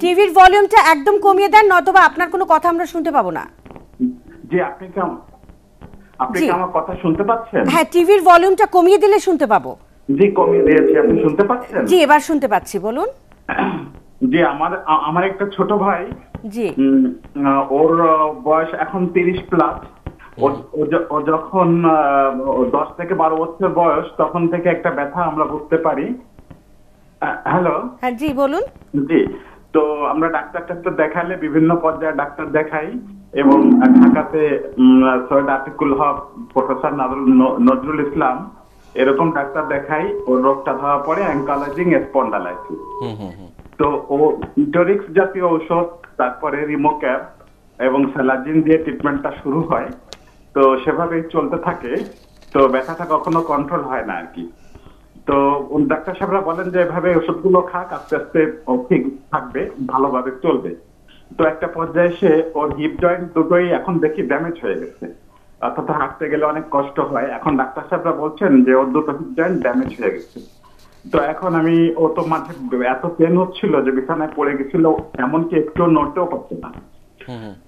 টিভির ভলিউমটা একদম কমিয়ে দেন নতবা আপনার কোনো কথা আমরা শুনতে পাবো না জি আপনি কেমন আপনি কি আমার কথা শুনতে পাচ্ছেন হ্যাঁ টিভির ভলিউমটা কমিয়ে দিলে শুনতে পাবো জি কমিয়ে দিয়েছি আপনি শুনতে পাচ্ছেন জি এবার শুনতে পাচ্ছি বলুন [COUGHS] জি আমার আমার একটা ছোট ভাই জি ওর বয়স এখন তিরিশ প্লাস ও যখন দশ থেকে বারো বছর বয়স তখন থেকে একটা ব্যথা আমরা বুঝতে পারি হ্যালো হ্যাঁ জি বলুন জি তো আমরা ডাক্তার টাক্তার দেখালে বিভিন্ন পর্যায়ে ডাক্তার দেখাই এবং ঢাকাতে সৈয়দ আতিকুল হক প্রফেসর নজরুল ইসলাম এরকম ডাক্তার দেখাই ওর রোগটা ধরা পড়ে অ্যাঙ্কালাইজিং স্পন্ডালাইসিস তো ও ডোরিক্স জাতীয় ঔষধ তারপরে রিমোক্যাপ এবং স্যালাজিন দিয়ে ট্রিটমেন্টটা শুরু হয় তো সেভাবেই চলতে থাকে তো ব্যথাটা কখনো কন্ট্রোল হয় না আর কি তো ডাক্তার সাহেবরা বলেন যে এভাবে ওষুধগুলো খাক আস্তে আস্তে ঠিক থাকবে ভালোভাবে চলবে তো একটা পর্যায়ে সে ওর হিপ জয়েন্ট দুটোই এখন দেখি ড্যামেজ হয়ে গেছে অর্থাৎ হাঁটতে গেলে অনেক কষ্ট হয় এখন ডাক্তার সাহেবরা বলছেন যে ওর দুটো হিপ জয়েন্ট ড্যামেজ হয়ে গেছে তো এখন আমি ও তো মাঝে এত পেন হচ্ছিল যে বিছানায় পড়ে গেছিল এমনকি একটু নড়তেও পারছে না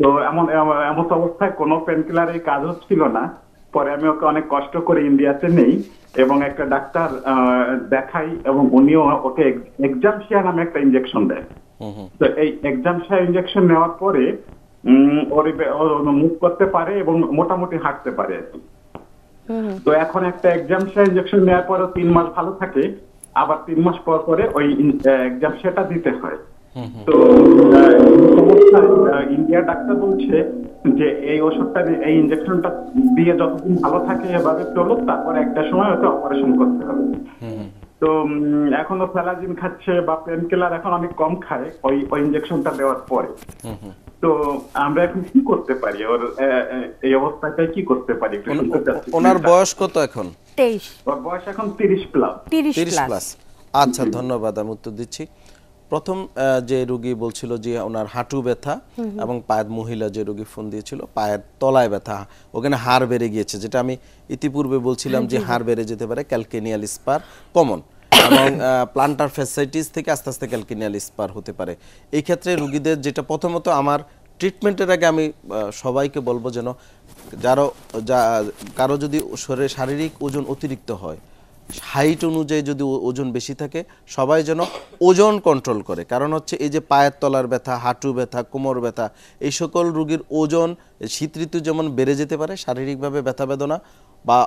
তো এমন এমন অবস্থায় কোনো পেন কিলার এই কাজ হচ্ছিল না পরে আমি ওকে অনেক কষ্ট করে ইন্ডিয়াতে নেই এবং একটা ডাক্তার দেখাই এবং উনিও ওকে এক্সামশিয়া নামে একটা ইঞ্জেকশন দেয় তো এই এক্সামশিয়া ইঞ্জেকশন নেওয়ার পরে মুভ করতে পারে এবং মোটামুটি হাঁটতে পারে তো এখন একটা এক্সামশিয়া ইঞ্জেকশন নেওয়ার পরে তিন মাস ভালো থাকে আবার তিন মাস পর পরে ওই এক্সাম সেটা দিতে হয় তো ইন্ডিয়া ডাক্তার বলছে যে এই ওষুধটা এই ইনজেকশনটা দিয়ে যতদিন ভালো থাকে এভাবে চলুক তারপর একটা সময় হয়তো অপারেশন করতে হবে তো এখনো ফেলাজিন খাচ্ছে বা পেন কিলার এখন অনেক কম খায় ওই ওই ইঞ্জেকশনটা দেওয়ার পরে তো আমরা এখন কি করতে পারি ওর এই অবস্থাটা কি করতে পারি ওনার বয়স কত এখন 23 ওর বয়স এখন তিরিশ প্লাস তিরিশ প্লাস আচ্ছা ধন্যবাদ আমি উত্তর দিচ্ছি প্রথম যে রোগী বলছিল যে ওনার হাঁটু ব্যথা এবং পায়ের মহিলা যে রোগী ফোন দিয়েছিল পায়ের তলায় ব্যথা ওখানে হার বেড়ে গিয়েছে যেটা আমি ইতিপূর্বে বলছিলাম যে হার বেড়ে যেতে পারে ক্যালকেনিয়াল স্পার কমন এবং প্লান্টার ফ্যাসাইটিস থেকে আস্তে আস্তে ক্যালকেনিয়াল স্পার হতে পারে এই ক্ষেত্রে রুগীদের যেটা প্রথমত আমার ট্রিটমেন্টের আগে আমি সবাইকে বলবো যেন যারও যা কারো যদি শরীরে শারীরিক ওজন অতিরিক্ত হয় হাইট অনুযায়ী যদি ওজন বেশি থাকে সবাই যেন ওজন কন্ট্রোল করে কারণ হচ্ছে এই যে পায়ের তলার ব্যথা হাঁটু ব্যথা কোমর ব্যথা এই সকল রুগীর ওজন শীত ঋতু যেমন বেড়ে যেতে পারে শারীরিকভাবে ব্যথা বেদনা বা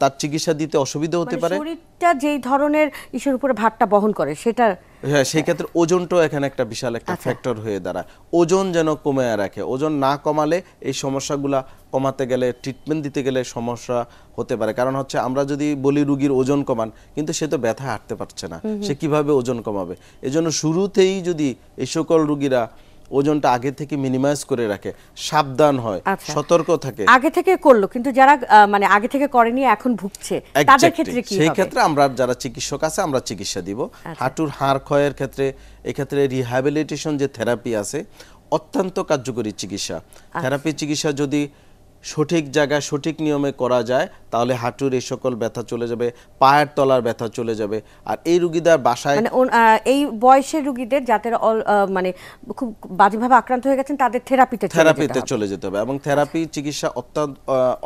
তার চিকিৎসা দিতে অসুবিধা হতে মানে পারে শরীরটা যেই ধরনের ইস্যুর উপরে ভারটা বহন করে সেটা হ্যাঁ সেই ক্ষেত্রে ওজনটাও এখানে একটা বিশাল একটা ফ্যাক্টর আচ্ছা। হয়ে দাঁড়ায় ওজন যেন কমে রাখে ওজন না কমালে এই সমস্যাগুলা কমাতে গেলে ট্রিটমেন্ট দিতে গেলে সমস্যা হতে পারে কারণ হচ্ছে আমরা যদি বলি রুগীর ওজন কমান কিন্তু সে তো ব্যথা হাঁটতে পারছে না সে কিভাবে ওজন কমাবে এজন্য শুরুতেই যদি এই সকল রুগীরা ওজনটা আগে থেকে মিনিমাইজ করে রাখে সাবধান হয় আচ্ছা। সতর্ক থাকে আগে থেকে করলো কিন্তু যারা মানে আগে থেকে করেনি এখন ভুগছে তাদের ক্ষেত্রে কি সেই ক্ষেত্রে আমরা যারা চিকিৎসক আছে আমরা চিকিৎসা দিব আচ্ছা। হাঁটুর হাড় ক্ষয়ের ক্ষেত্রে এক্ষেত্রে রিহ্যাবিলিটেশন যে থেরাপি আছে অত্যন্ত কার্যকরী চিকিৎসা থেরাপি আচ্ছা। চিকিৎসা যদি সঠিক জায়গায় সঠিক নিয়মে করা যায় তাহলে হাঁটুর এই সকল ব্যথা চলে যাবে পায়ের তলার ব্যথা চলে যাবে আর এই রুগীদের বাসায় মানে এই বয়সের রুগীদের যাদের মানে খুব বাজেভাবে আক্রান্ত হয়ে গেছেন তাদের থেরাপিতে থেরাপিতে চলে যেতে হবে এবং থেরাপি চিকিৎসা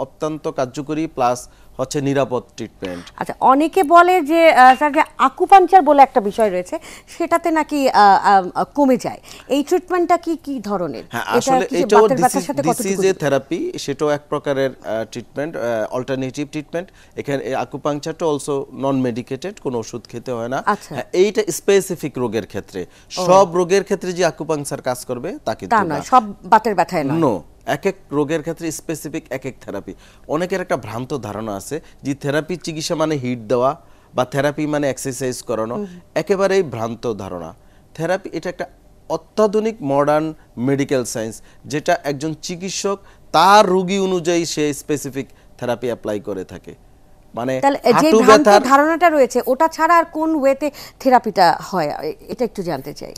অত্যন্ত কার্যকরী প্লাস হচ্ছে নিরাপদ ট্রিটমেন্ট আচ্ছা অনেকে বলে যে স্যার যে আকুপাঞ্চার বলে একটা বিষয় রয়েছে সেটাতে নাকি কমে যায় এই ট্রিটমেন্টটা কি কি ধরনের হ্যাঁ আসলে এটাও ডিসিজে থেরাপি সেটাও এক প্রকারের ট্রিটমেন্ট অল্টারনেটিভ পজিটিভ ট্রিটমেন্ট এখানে আকুপাংচারটা অলসো নন মেডিকেটেড কোনো ওষুধ খেতে হয় না আচ্ছা। হ্যাঁ, এইটা স্পেসিফিক রোগের ক্ষেত্রে সব রোগের ক্ষেত্রে যে আকুপাংচার কাজ করবে তা কিন্তু না সব বাতের ব্যথায় না নো এক এক রোগের ক্ষেত্রে স্পেসিফিক এক এক থেরাপি অনেকের একটা ভ্রান্ত ধারণা আছে যে থেরাপি চিকিৎসা মানে হিট দেওয়া বা থেরাপি মানে এক্সারসাইজ করানো একেবারেই ভ্রান্ত ধারণা থেরাপি এটা একটা অত্যাধুনিক মডার্ন মেডিকেল সায়েন্স যেটা একজন চিকিৎসক তার রুগী অনুযায়ী সে স্পেসিফিক থেরাপি অ্যাপ্লাই করে থাকে মানে যে ব্যথার ধারণাটা রয়েছে ওটা ছাড়া আর কোন ওয়েতে থেরাপিটা হয় এটা একটু জানতে চাই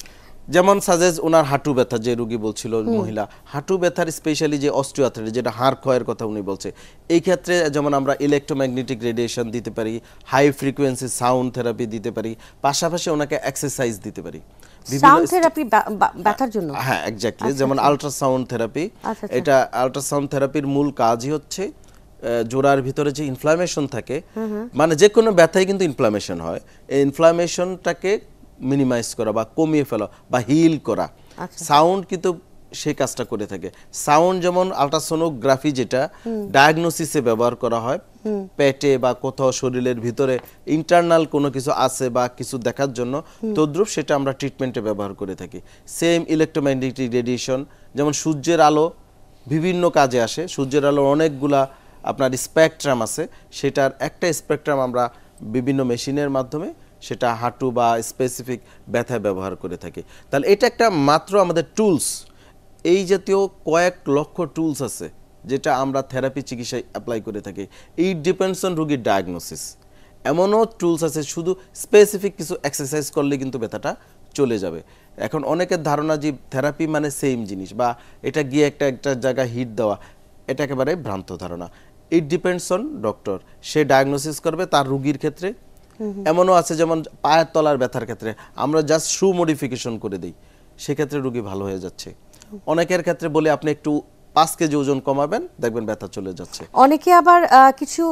যেমন সাজেজ ওনার হাঁটু ব্যথা যে রুগী বলছিল মহিলা হাঁটু ব্যথার স্পেশালি যে অস্টিওথ্রাইটিস যেটা হাড় ক্ষয়ের কথা উনি বলছে এই ক্ষেত্রে যেমন আমরা ইলেকট্রোম্যাগনেটিক রেডিয়েশন দিতে পারি হাই ফ্রিকোয়েন্সি সাউন্ড থেরাপি দিতে পারি পাশাপাশি ওনাকে এক্সারসাইজ দিতে পারি হ্যাঁ আচ্ছা, যেমন আলট্রাসাউন্ড আচ্ছা, আচ্ছা। থেরাপি এটা আলট্রাসাউন্ড থেরাপির মূল কাজই হচ্ছে জোড়ার ভিতরে যে ইনফ্লামেশন থাকে মানে যে কোনো ব্যথায় কিন্তু ইনফ্লামেশন হয় এই ইনফ্লামেশনটাকে মিনিমাইজ করা বা কমিয়ে ফেলা বা হিল করা সাউন্ড আচ্ছা। কিন্তু সেই কাজটা করে থাকে সাউন্ড যেমন আলট্রাসোনোগ্রাফি যেটা ডায়াগনোসিসে ব্যবহার করা হয় পেটে বা কোথাও শরীরের ভিতরে ইন্টারনাল কোনো কিছু আছে বা কিছু দেখার জন্য তদ্রুপ সেটা আমরা ট্রিটমেন্টে ব্যবহার করে থাকি সেম ইলেকট্রোম্যাগনেটিক রেডিয়েশন যেমন সূর্যের আলো বিভিন্ন কাজে আসে সূর্যের আলো অনেকগুলা আপনার স্পেকট্রাম আছে সেটার একটা স্পেকট্রাম আমরা বিভিন্ন মেশিনের মাধ্যমে সেটা হাঁটু বা স্পেসিফিক ব্যথায় ব্যবহার করে থাকি তাহলে এটা একটা মাত্র আমাদের টুলস এই জাতীয় কয়েক লক্ষ টুলস আছে যেটা আমরা থেরাপি চিকিৎসায় অ্যাপ্লাই করে থাকি এই ডিপেন্ডস অন রুগীর ডায়াগনোসিস এমনও টুলস আছে শুধু স্পেসিফিক কিছু এক্সারসাইজ করলে কিন্তু ব্যথাটা চলে যাবে এখন অনেকের ধারণা যে থেরাপি মানে সেম জিনিস বা এটা গিয়ে একটা একটা জায়গায় হিট দেওয়া এটা একেবারে ভ্রান্ত ধারণা ইট ডিপেন্ডস অন ডক্টর সে ডায়াগনোসিস করবে তার রুগীর ক্ষেত্রে এমনও আছে যেমন পায়ের তলার ব্যথার ক্ষেত্রে আমরা জাস্ট শু মডিফিকেশন করে দিই সেক্ষেত্রে রুগী ভালো হয়ে যাচ্ছে অনেকের ক্ষেত্রে বলে আপনি একটু পাঁচ কেজি ওজন কমাবেন দেখবেন ব্যথা চলে যাচ্ছে অনেকে আবার কিছু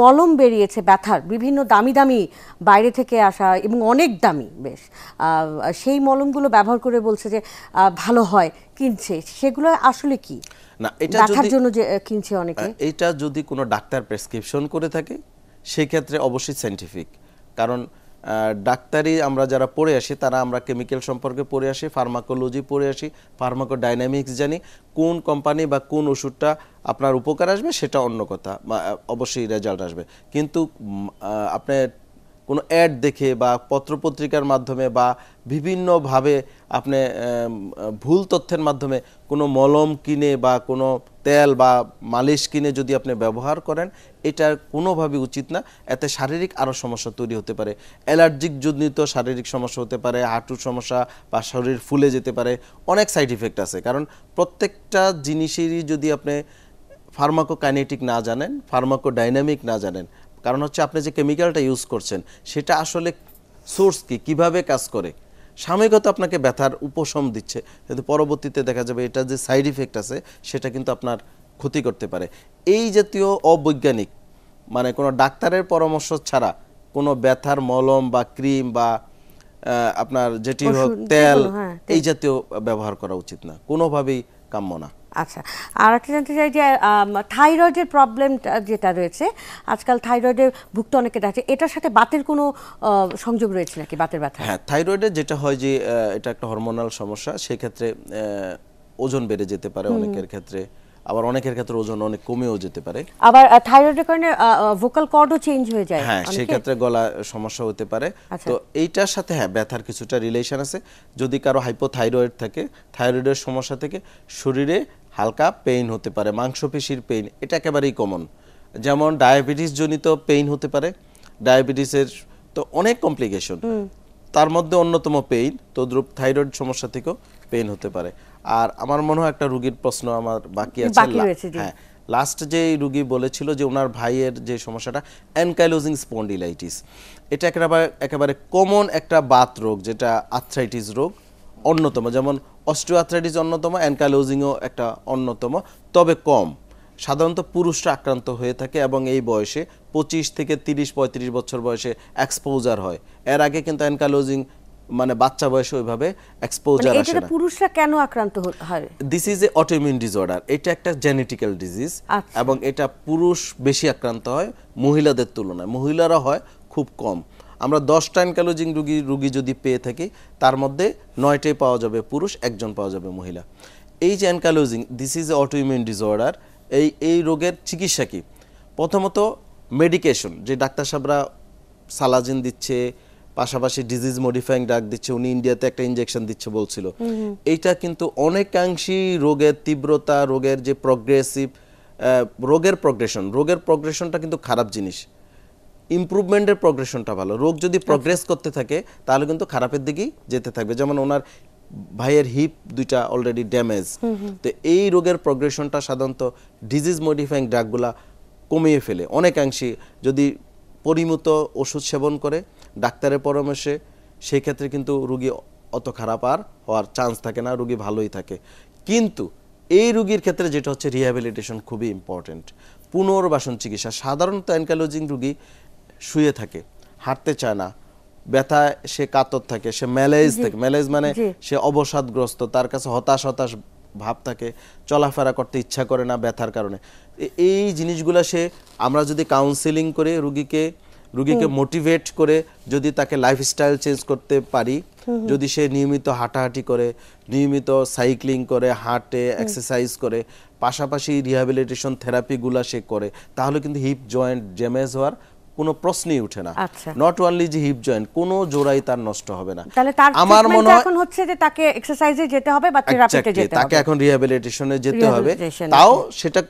মলম বেরিয়েছে ব্যথার বিভিন্ন দামি দামি বাইরে থেকে আসা এবং অনেক দামি বেশ সেই মলমগুলো ব্যবহার করে বলছে যে ভালো হয় কিনছে সেগুলো আসলে কি না এটা যদি জন্য যে কিনছে অনেকে এটা যদি কোনো ডাক্তার প্রেসক্রিপশন করে থাকে সেই ক্ষেত্রে অবশ্যই সাইন্টিফিক কারণ ডাক্তারি আমরা যারা পড়ে আসি তারা আমরা কেমিক্যাল সম্পর্কে পড়ে আসি ফার্মাকোলজি পড়ে আসি ফার্মাকো ডাইনামিক্স জানি কোন কোম্পানি বা কোন ওষুধটা আপনার উপকার আসবে সেটা অন্য কথা অবশ্যই রেজাল্ট আসবে কিন্তু আপনি কোনো অ্যাড দেখে বা পত্রপত্রিকার মাধ্যমে বা বিভিন্নভাবে আপনি ভুল তথ্যের মাধ্যমে কোনো মলম কিনে বা কোনো তেল বা মালিশ কিনে যদি আপনি ব্যবহার করেন এটা কোনোভাবে উচিত না এতে শারীরিক আরও সমস্যা তৈরি হতে পারে অ্যালার্জিক জনিত শারীরিক সমস্যা হতে পারে হাঁটুর সমস্যা বা শরীর ফুলে যেতে পারে অনেক সাইড ইফেক্ট আছে কারণ প্রত্যেকটা জিনিসেরই যদি আপনি ফার্মাকোকাইনেটিক না জানেন ফার্মাকোডাইনামিক না জানেন কারণ হচ্ছে আপনি যে কেমিক্যালটা ইউজ করছেন সেটা আসলে সোর্স কি কিভাবে কাজ করে সাময়িকত আপনাকে ব্যথার উপশম দিচ্ছে কিন্তু পরবর্তীতে দেখা যাবে এটা যে সাইড ইফেক্ট আছে সেটা কিন্তু আপনার ক্ষতি করতে পারে এই জাতীয় অবৈজ্ঞানিক মানে কোনো ডাক্তারের পরামর্শ ছাড়া কোনো ব্যথার মলম বা ক্রিম বা আপনার যেটি হোক তেল হ্যাঁ, এই জাতীয় ব্যবহার করা উচিত না কোনোভাবেই কাম্য না আচ্ছা আর একটা জানতে চাই যে থাইরয়েডের প্রবলেমটা যেটা রয়েছে আজকাল থাইরয়েডে ভুক্ত অনেকে আছে এটার সাথে বাতের কোনো সংযোগ রয়েছে নাকি বাতের ব্যথা হ্যাঁ থাইরয়েডে যেটা হয় যে এটা একটা হরমোনাল সমস্যা সেক্ষেত্রে ওজন বেড়ে যেতে পারে অনেকের ক্ষেত্রে আবার অনেকের ক্ষেত্রে ওজন অনেক কমেও যেতে পারে আবার থাইরয়েডের কারণে ভোকাল কর্ডও চেঞ্জ হয়ে যায় হ্যাঁ সেই ক্ষেত্রে গলা সমস্যা হতে পারে আচ্ছা। তো এইটার সাথে হ্যাঁ ব্যথার কিছুটা রিলেশন আছে যদি কারো হাইপোথাইরয়েড থাকে থাইরয়েডের সমস্যা থেকে শরীরে হালকা পেইন হতে পারে মাংসপেশির পেইন এটা একেবারেই কমন যেমন ডায়াবেটিসজনিত পেইন হতে পারে ডায়াবেটিসের তো অনেক কমপ্লিকেশন তার মধ্যে অন্যতম পেইন তদ্রুপ থাইরয়েড সমস্যা থেকেও পেইন হতে পারে আর আমার মনে হয় একটা রুগীর প্রশ্ন আমার বাকি আছে হ্যাঁ লাস্ট যে রুগী বলেছিল যে ওনার ভাইয়ের যে সমস্যাটা অ্যানকাইলোজিং স্পন্ডিলাইটিস এটা একেবারে একেবারে কমন একটা বাত রোগ যেটা আর্থ্রাইটিস রোগ অন্যতম যেমন অস্ট্রিওআথ্রাইটিস অন্যতম অ্যানকালোজিংও একটা অন্যতম তবে কম সাধারণত পুরুষরা আক্রান্ত হয়ে থাকে এবং এই বয়সে পঁচিশ থেকে তিরিশ পঁয়ত্রিশ বছর বয়সে এক্সপোজার হয় এর আগে কিন্তু অ্যানকালোজিং মানে বাচ্চা বয়সে ওইভাবে এক্সপোজার মানে আসে না পুরুষরা কেন আক্রান্ত হয় this is a autoimmune disorder এটা একটা জেনেটিক্যাল আচ্ছা। ডিজিজ এবং এটা পুরুষ বেশি আক্রান্ত হয় মহিলাদের তুলনায় মহিলারা হয় খুব কম আমরা দশটা অ্যানক্যালোজিং রুগী রুগী যদি পেয়ে থাকি তার মধ্যে নয়টাই পাওয়া যাবে পুরুষ একজন পাওয়া যাবে মহিলা এই যে ankylosing this is autoimmune disorder এই এই রোগের চিকিৎসা কী প্রথমত মেডিকেশন যে ডাক্তার সাহেবরা সালাজিন দিচ্ছে পাশাপাশি ডিজিজ মডিফাইং ড্রাগ দিচ্ছে উনি ইন্ডিয়াতে একটা ইঞ্জেকশন দিচ্ছে বলছিল এইটা কিন্তু অনেকাংশই রোগের তীব্রতা রোগের যে প্রগ্রেসিভ রোগের প্রগ্রেশন রোগের প্রগ্রেশনটা কিন্তু খারাপ জিনিস ইম্প্রুভমেন্টের প্রোগ্রেশনটা ভালো রোগ যদি প্রোগ্রেস করতে থাকে তাহলে কিন্তু খারাপের দিকেই যেতে থাকবে যেমন ওনার ভাইয়ের হিপ দুইটা অলরেডি ড্যামেজ তো এই রোগের প্রোগ্রেশনটা সাধারণত ডিজিজ মডিফাইং ড্রাগগুলা কমিয়ে ফেলে অনেকাংশে যদি পরিমিত ওষুধ সেবন করে ডাক্তারের পরামর্শে সেই ক্ষেত্রে কিন্তু রুগী অত খারাপ আর হওয়ার চান্স থাকে না রুগী ভালোই থাকে কিন্তু এই রুগীর ক্ষেত্রে যেটা হচ্ছে রিহ্যাবিলিটেশন খুবই ইম্পর্টেন্ট পুনর্বাসন চিকিৎসা সাধারণত অ্যানকালোজিং রুগী শুয়ে থাকে হাঁটতে চায় না ব্যথা সে কাতর থাকে সে ম্যালেজ থাকে ম্যালেজ মানে সে অবসাদগ্রস্ত তার কাছে হতাশ হতাশ ভাব থাকে চলাফেরা করতে ইচ্ছা করে না ব্যথার কারণে এই জিনিসগুলো সে আমরা যদি কাউন্সেলিং করে রুগীকে রুগীকে মোটিভেট করে যদি তাকে লাইফস্টাইল চেঞ্জ করতে পারি যদি সে নিয়মিত হাঁটাহাঁটি করে নিয়মিত সাইক্লিং করে হাঁটে এক্সারসাইজ করে পাশাপাশি রিহ্যাবিলিটেশন থেরাপিগুলা সে করে তাহলে কিন্তু হিপ জয়েন্ট ড্যামেজ হওয়ার কোনো প্রশ্নই উঠে না নট আচ্ছা। অনলি যে হিপ জয়েন্ট কোনো জোড়াই তার নষ্ট হবে না তাহলে তার আমার মনে হয় এখন হচ্ছে যে তাকে এক্সারসাইজে যেতে হবে বা থেরাপিতে যেতে হবে তাকে এখন রিহ্যাবিলিটেশনে যেতে হবে তাও সেটা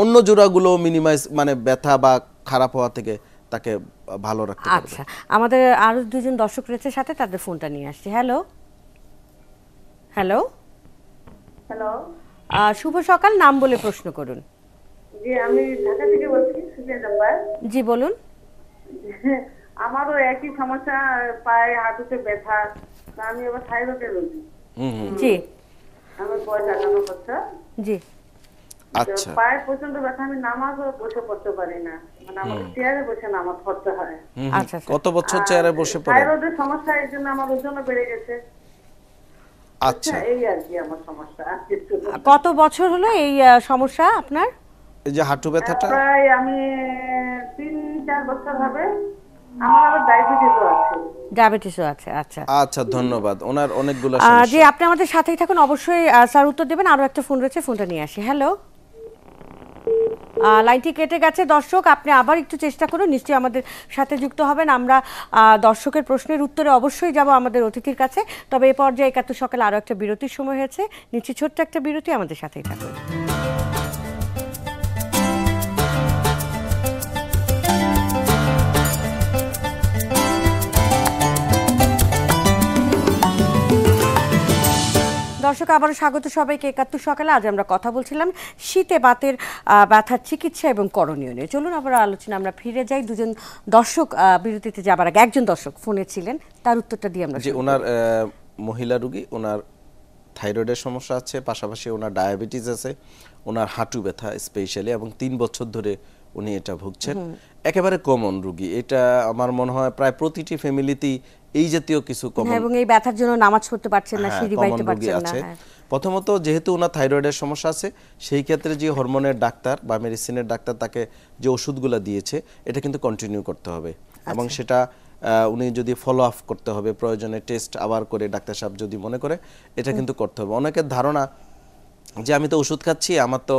অন্য জোড়াগুলো মিনিমাইজ মানে ব্যথা বা খারাপ হওয়া থেকে তাকে ভালো রাখতে পারবে আচ্ছা আমাদের আরো দুজন দর্শক রয়েছে সাথে তাদের ফোনটা নিয়ে আসছি হ্যালো হ্যালো হ্যালো শুভ সকাল নাম বলে প্রশ্ন করুন আমি ঢাকা থেকে বলছি সুপ্রিয়া জব্বার জি বলুন [LAUGHS] আমারও একই সমস্যা পায়ে হাঁটুতে ব্যথা আমি থাইরয়েডের রোগী জি আমার বয়স বছর জি আচ্ছা পায়ে প্রচন্ড ব্যথা আমি বসে পড়তে পারি না মানে চেয়ারে বসে নামাজ পড়তে হয় আচ্ছা, আচ্ছা কত বছর চেয়ারে বসে পড়ে থাইরয়েডের সমস্যা এই জন্য আমার ওজনও বেড়ে গেছে আচ্ছা এই আর কি আমার সমস্যা কত বছর হলো এই সমস্যা আপনার এই যে হাঁটু ব্যথাটা প্রায় আমি 3 4 বছর হবে আমার আবার ডায়াবেটিসও আছে ডায়াবেটিসও আছে আচ্ছা আচ্ছা ধন্যবাদ ওনার অনেকগুলো সমস্যা জি আপনি আমাদের সাথেই থাকুন অবশ্যই স্যার উত্তর দেবেন আরো একটা ফোন রয়েছে ফোনটা নিয়ে আসি হ্যালো লাইনটি কেটে গেছে দর্শক আপনি আবার একটু চেষ্টা করুন নিশ্চয়ই আমাদের সাথে যুক্ত হবেন আমরা দর্শকের প্রশ্নের উত্তরে অবশ্যই যাব আমাদের অতিথির কাছে তবে এ পর্যায়ে একাত্তর সকালে আরও একটা বিরতির সময় হয়েছে নিচে ছোট্ট একটা বিরতি আমাদের সাথেই থাকুন দর্শক আবারও স্বাগত সবাইকে একাত্তর সকালে আজ আমরা কথা বলছিলাম শীতে বাতের ব্যথার চিকিৎসা এবং করণীয় নিয়ে চলুন আবার আলোচনা আমরা ফিরে যাই দুজন দর্শক বিরতিতে যাবার আগে একজন দর্শক ফোনে ছিলেন তার উত্তরটা দিয়ে আমরা ওনার মহিলা রুগী ওনার থাইরয়েডের সমস্যা আছে পাশাপাশি ওনার ডায়াবেটিস আছে ওনার হাঁটু ব্যথা স্পেশালি এবং তিন বছর ধরে উনি এটা ভুগছেন একেবারে কমন রুগী এটা আমার মনে হয় প্রায় প্রতিটি ফ্যামিলিতেই এই জাতীয় কিছু কমন হ্যাঁ, এবং এই ব্যথার জন্য নামাজ করতে পারছেন না হ্যাঁ, সিঁড়ি বাইতে পারছেন না হ্যাঁ। প্রথমত যেহেতু ওনার থাইরয়েডের সমস্যা আছে সেই ক্ষেত্রে যে হরমোনের ডাক্তার বা মেডিসিনের ডাক্তার তাকে যে ওষুধগুলো দিয়েছে এটা কিন্তু কন্টিনিউ করতে হবে আচ্ছা। এবং সেটা উনি যদি ফলো আপ করতে হবে প্রয়োজনে টেস্ট আবার করে ডাক্তার সাহেব যদি মনে করে এটা কিন্তু করতে হবে অনেকের ধারণা যে আমি তো ওষুধ খাচ্ছি আমার তো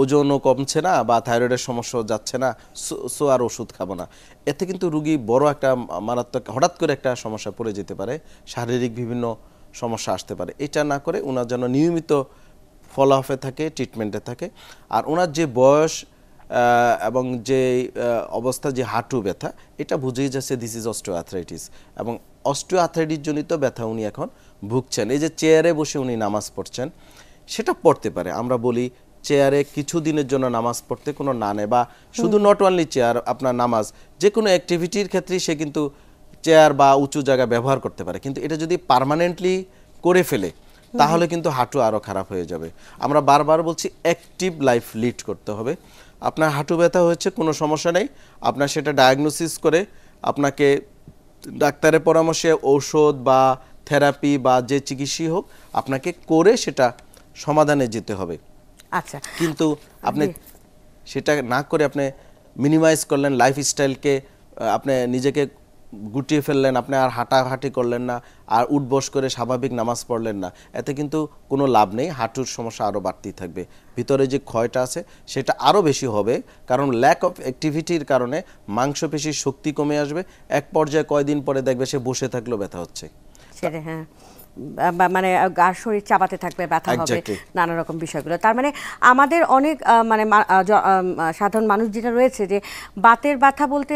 ওজনও কমছে না বা থাইরয়েডের সমস্যা যাচ্ছে না সো আর ওষুধ খাবো না এতে কিন্তু রুগী বড় একটা মারাত্মক হঠাৎ করে একটা সমস্যা পড়ে যেতে পারে শারীরিক বিভিন্ন সমস্যা আসতে পারে এটা না করে ওনার যেন নিয়মিত ফলোআপে থাকে ট্রিটমেন্টে থাকে আর ওনার যে বয়স এবং যে অবস্থা যে হাঁটু ব্যথা এটা বুঝেই যাচ্ছে দিস ইজ অস্ট্রো এবং অস্ট্রো জনিত ব্যথা উনি এখন ভুগছেন এই যে চেয়ারে বসে উনি নামাজ পড়ছেন সেটা পড়তে পারে আমরা বলি চেয়ারে কিছু দিনের জন্য নামাজ পড়তে কোনো না নেয় বা শুধু নট অনলি চেয়ার আপনার নামাজ যে কোনো অ্যাক্টিভিটির ক্ষেত্রে সে কিন্তু চেয়ার বা উঁচু জায়গা ব্যবহার করতে পারে কিন্তু এটা যদি পারমানেন্টলি করে ফেলে তাহলে কিন্তু হাঁটু আরও খারাপ হয়ে যাবে আমরা বারবার বলছি অ্যাক্টিভ লাইফ লিড করতে হবে আপনার হাঁটু ব্যথা হয়েছে কোনো সমস্যা নেই আপনার সেটা ডায়াগনোসিস করে আপনাকে ডাক্তারের পরামর্শে ঔষধ বা থেরাপি বা যে চিকিৎসা হোক আপনাকে করে সেটা সমাধানে যেতে হবে আচ্ছা কিন্তু আপনি সেটা না করে আপনি মিনিমাইজ করলেন লাইফস্টাইলকে আপনি নিজেকে গুটিয়ে ফেললেন আপনি আর হাঁটাহাঁটি করলেন না আর উঠবস করে স্বাভাবিক নামাজ পড়লেন না এতে কিন্তু কোনো লাভ নেই হাঁটুর সমস্যা আরও বাড়তেই থাকবে ভিতরে যে ক্ষয়টা আছে সেটা আরও বেশি হবে কারণ ল্যাক অফ অ্যাক্টিভিটির কারণে মাংসপেশির শক্তি কমে আসবে এক পর্যায়ে কয়দিন পরে দেখবে সে বসে থাকলেও ব্যথা হচ্ছে হ্যাঁ মানে গার শরীর চাপাতে থাকবে ব্যথা হবে নানা রকম বিষয়গুলো তার মানে আমাদের অনেক মানে সাধারণ মানুষ যেটা রয়েছে যে বাতের ব্যথা বলতে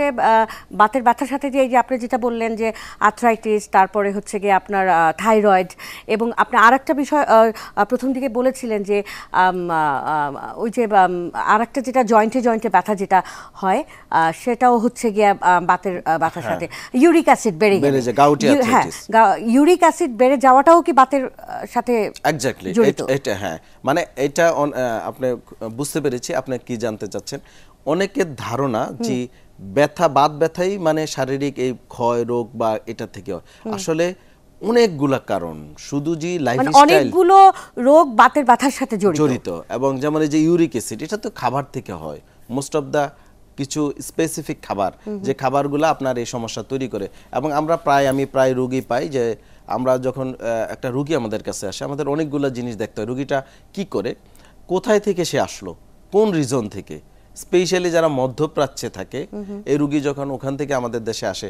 বাতের ব্যথার সাথে যে এই যে আপনি যেটা বললেন যে আর্থ্রাইটিস তারপরে হচ্ছে গিয়ে আপনার থাইরয়েড এবং আপনি আর একটা বিষয় প্রথম দিকে বলেছিলেন যে ওই যে আর একটা যেটা জয়েন্টে জয়েন্টে ব্যথা যেটা হয় সেটাও হচ্ছে গিয়ে বাতের ব্যথার হ্যাঁ। সাথে ইউরিক অ্যাসিড বেড়ে গেছে হ্যাঁ ইউরিক অ্যাসিড বেড়ে যাওয়াটাও কি বাতের সাথে এক্স্যাক্টলি এটা হ্যাঁ মানে এটা আপনি বুঝতে পেরেছি আপনি কি জানতে চাচ্ছেন অনেকের ধারণা যে ব্যথা বাদ ব্যথাই মানে শারীরিক এই ক্ষয় রোগ বা এটা থেকে আসলে অনেকগুলা কারণ শুধু যে লাইফস্টাইল মানে অনেকগুলো রোগ বাতের ব্যথার সাথে জড়িত জড়িত এবং যেমন এই যে ইউরিক অ্যাসিড এটা তো খাবার থেকে হয় মোস্ট অফ দা কিছু স্পেসিফিক খাবার যে খাবারগুলো আপনার এই সমস্যা তৈরি করে এবং আমরা প্রায় আমি প্রায় রোগী পাই যে আমরা যখন একটা রুগী আমাদের কাছে আসে আমাদের অনেকগুলো জিনিস দেখতে হয় রুগীটা কি করে কোথায় থেকে সে আসলো কোন রিজন থেকে স্পেশালি যারা মধ্যপ্রাচ্যে থাকে এই রুগী যখন ওখান থেকে আমাদের দেশে আসে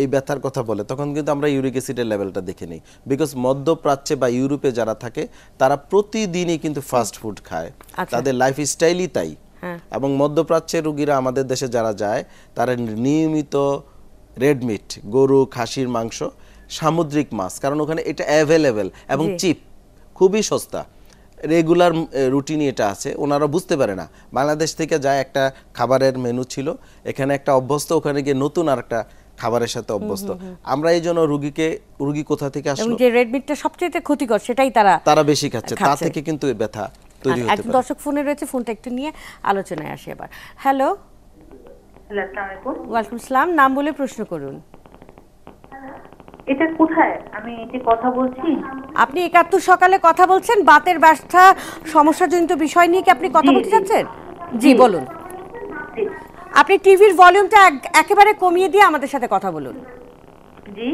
এই ব্যথার কথা বলে তখন কিন্তু আমরা ইউরিক অ্যাসিডের লেভেলটা দেখে নিই বিকজ মধ্যপ্রাচ্যে বা ইউরোপে যারা থাকে তারা প্রতিদিনই কিন্তু ফাস্ট ফুড খায় আচ্ছা। তাদের লাইফ স্টাইলই তাই হ্যাঁ। এবং মধ্যপ্রাচ্যের রুগীরা আমাদের দেশে যারা যায় তারা নিয়মিত রেডমিট গরু খাসির মাংস সামুদ্রিক মাছ কারণ ওখানে এটা অ্যাভেলেবেল এবং চিপ খুবই সস্তা রেগুলার রুটিনই এটা আছে ওনারা বুঝতে পারে না বাংলাদেশ থেকে যা একটা খাবারের মেনু ছিল এখানে একটা অভ্যস্ত ওখানে গিয়ে নতুন আর একটা খাবারের সাথে অভ্যস্ত আমরা এই জন্য রুগীকে রুগী কোথা থেকে আসলো যে রেডমিটটা সবচেয়ে ক্ষতিকর সেটাই তারা তারা বেশি খাচ্ছে তা থেকে কিন্তু ব্যথা তৈরি হতে পারে দর্শক ফোনে রয়েছে ফোনটা একটু নিয়ে আলোচনায় আসি আবার হ্যালো আসসালামু আলাইকুম আলাইকুম আসসালাম নাম বলে প্রশ্ন করুন এটা কোথায় আমি এটি কথা বলছি আপনি একাত্তর সকালে কথা বলছেন বাতের ব্যবস্থা সমস্যাজনিত বিষয় নিয়ে কি আপনি কথা বলতে চাচ্ছেন জি বলুন আপনি টিভির ভলিউমটা একেবারে কমিয়ে দিয়ে আমাদের সাথে কথা বলুন জি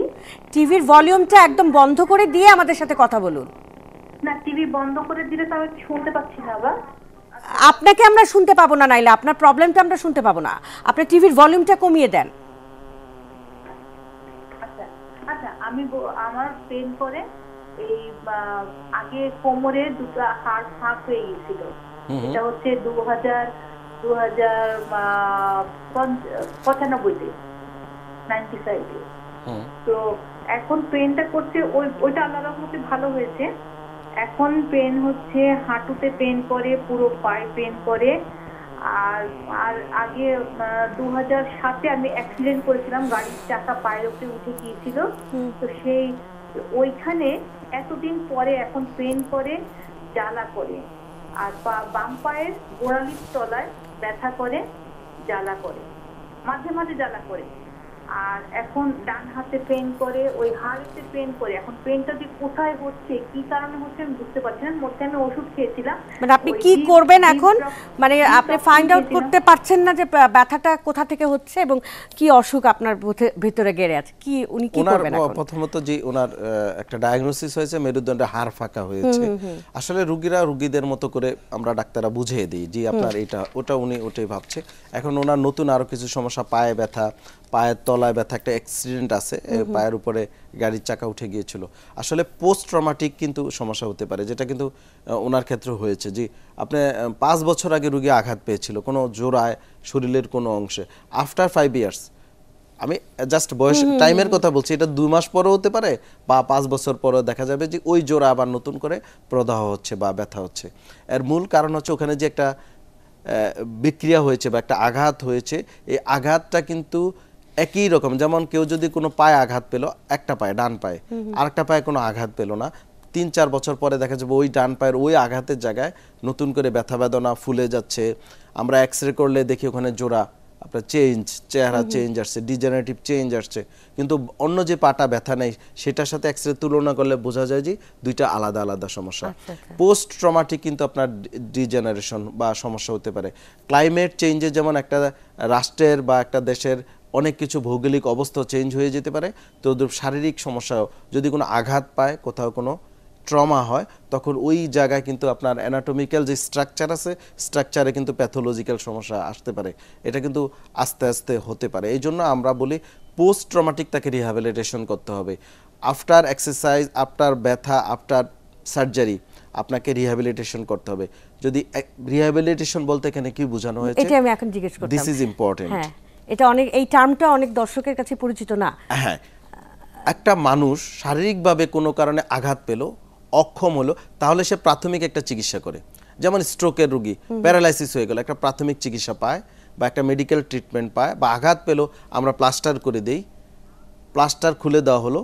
টিভির ভলিউমটা একদম বন্ধ করে দিয়ে আমাদের সাথে কথা বলুন না টিভি বন্ধ করে দিলে তো আমি শুনতে পাচ্ছি না আবার আপনাকে আমরা শুনতে পাবো না নাইলে আপনার প্রবলেমটা আমরা শুনতে পাবো না আপনি টিভির ভলিউমটা কমিয়ে দেন আচ্ছা আমি আমার পেন করে এই আগে কোমরে দুটো হাড় ফাঁক হয়ে গেছিল এটা হচ্ছে দু হাজার দু হাজার পঁচানব্বইতে নাইনটি ফাইভে তো এখন পেনটা করছে ওই ওইটা আলাদা করতে ভালো হয়েছে এখন পেন হচ্ছে হাঁটুতে পেন করে পুরো পায়ে পেন করে আর আর আগে দু হাজার সাতে আমি অ্যাক্সিডেন্ট করেছিলাম গাড়ির চাকা পায়ের উপরে উঠে গিয়েছিল তো সেই ওইখানে এতদিন পরে এখন পেন করে জ্বালা করে আর বাম পায়ের গোড়ালির তলায় ব্যথা করে জ্বালা করে মাঝে মাঝে জ্বালা করে আর এখন ডান হাতে পেন করে ওই হাড়িতে পেন করে এখন পেনটা যে কোথায় হচ্ছে কি কারণে হচ্ছে আমি বুঝতে পারছি না মধ্যে আমি ওষুধ খেয়েছিলাম মানে আপনি কি করবেন এখন মানে আপনি ফাইন্ড আউট করতে পারছেন না যে ব্যথাটা কোথা থেকে হচ্ছে এবং কি অসুখ আপনার ভিতরে গেড়ে আছে কি উনি কি করবেন এখন প্রথমত যে ওনার একটা ডায়াগনোসিস হয়েছে মেরুদণ্ডে হাড় ফাঁকা হয়েছে আসলে রোগীরা রোগীদের মতো করে আমরা ডাক্তাররা বুঝিয়ে দিই যে আপনার এটা ওটা উনি ওটাই ভাবছে এখন ওনার নতুন আরো কিছু সমস্যা পায়ে ব্যথা পায়ের তলায় ব্যথা একটা অ্যাক্সিডেন্ট আছে পায়ের উপরে গাড়ির চাকা উঠে গিয়েছিল আসলে পোস্ট ট্রমাটিক কিন্তু সমস্যা হতে পারে যেটা কিন্তু ওনার ক্ষেত্রে হয়েছে যে আপনি পাঁচ বছর আগে রুগী আঘাত পেয়েছিল কোনো জোড়ায় শরীরের কোনো অংশে আফটার ফাইভ ইয়ার্স আমি জাস্ট বয়স টাইমের কথা বলছি এটা দুই মাস পরেও হতে পারে বা পাঁচ বছর পরেও দেখা যাবে যে ওই জোড়া আবার নতুন করে প্রদাহ হচ্ছে বা ব্যথা হচ্ছে এর মূল কারণ হচ্ছে ওখানে যে একটা বিক্রিয়া হয়েছে বা একটা আঘাত হয়েছে এই আঘাতটা কিন্তু একই রকম যেমন কেউ যদি কোনো পায়ে আঘাত পেল একটা পায়ে ডান পায়ে আরেকটা পায়ে কোনো আঘাত পেল না তিন চার বছর পরে দেখা যাবে ওই ডান পায়ের ওই আঘাতের জায়গায় নতুন করে ব্যথা বেদনা ফুলে যাচ্ছে আমরা এক্স রে করলে দেখি ওখানে জোড়া আপনার চেঞ্জ চেহারা চেঞ্জ আসছে ডিজেনারেটিভ চেঞ্জ আসছে কিন্তু অন্য যে পাটা ব্যথা নেই সেটার সাথে এক্সরে তুলনা করলে বোঝা যায় যে দুইটা আলাদা আলাদা সমস্যা পোস্ট আচ্ছা, ট্রমাটিক আচ্ছা। কিন্তু আপনার ডিজেনারেশন বা সমস্যা হতে পারে ক্লাইমেট চেঞ্জে যেমন একটা রাষ্ট্রের বা একটা দেশের অনেক কিছু ভৌগোলিক অবস্থা চেঞ্জ হয়ে যেতে পারে তদ্রুপ শারীরিক সমস্যাও যদি কোনো আঘাত পায় কোথাও কোনো ট্রমা হয় তখন ওই জায়গায় কিন্তু আপনার অ্যানাটমিক্যাল যে স্ট্রাকচার আছে স্ট্রাকচারে কিন্তু প্যাথোলজিক্যাল সমস্যা আসতে পারে এটা কিন্তু আস্তে আস্তে হতে পারে এই জন্য আমরা বলি পোস্ট ট্রমাটিক তাকে রিহ্যাবিলিটেশন করতে হবে আফটার এক্সারসাইজ আফটার ব্যথা আফটার সার্জারি আপনাকে রিহ্যাবিলিটেশন করতে হবে যদি রিহ্যাবিলিটেশন বলতে এখানে কি বোঝানো হয়েছে এটা আমি এখন জিজ্ঞেস করতাম দিস ইজ ইম্পর্টেন্ট এটা অনেক এই টার্মটা অনেক দর্শকের কাছে পরিচিত না হ্যাঁ একটা মানুষ শারীরিকভাবে কোনো কারণে আঘাত পেল অক্ষম হলো তাহলে সে প্রাথমিক একটা চিকিৎসা করে যেমন স্ট্রোকের রুগী প্যারালাইসিস হয়ে গেল একটা প্রাথমিক চিকিৎসা পায় বা একটা মেডিকেল ট্রিটমেন্ট পায় বা আঘাত পেল আমরা প্লাস্টার করে দেই প্লাস্টার খুলে দেওয়া হলো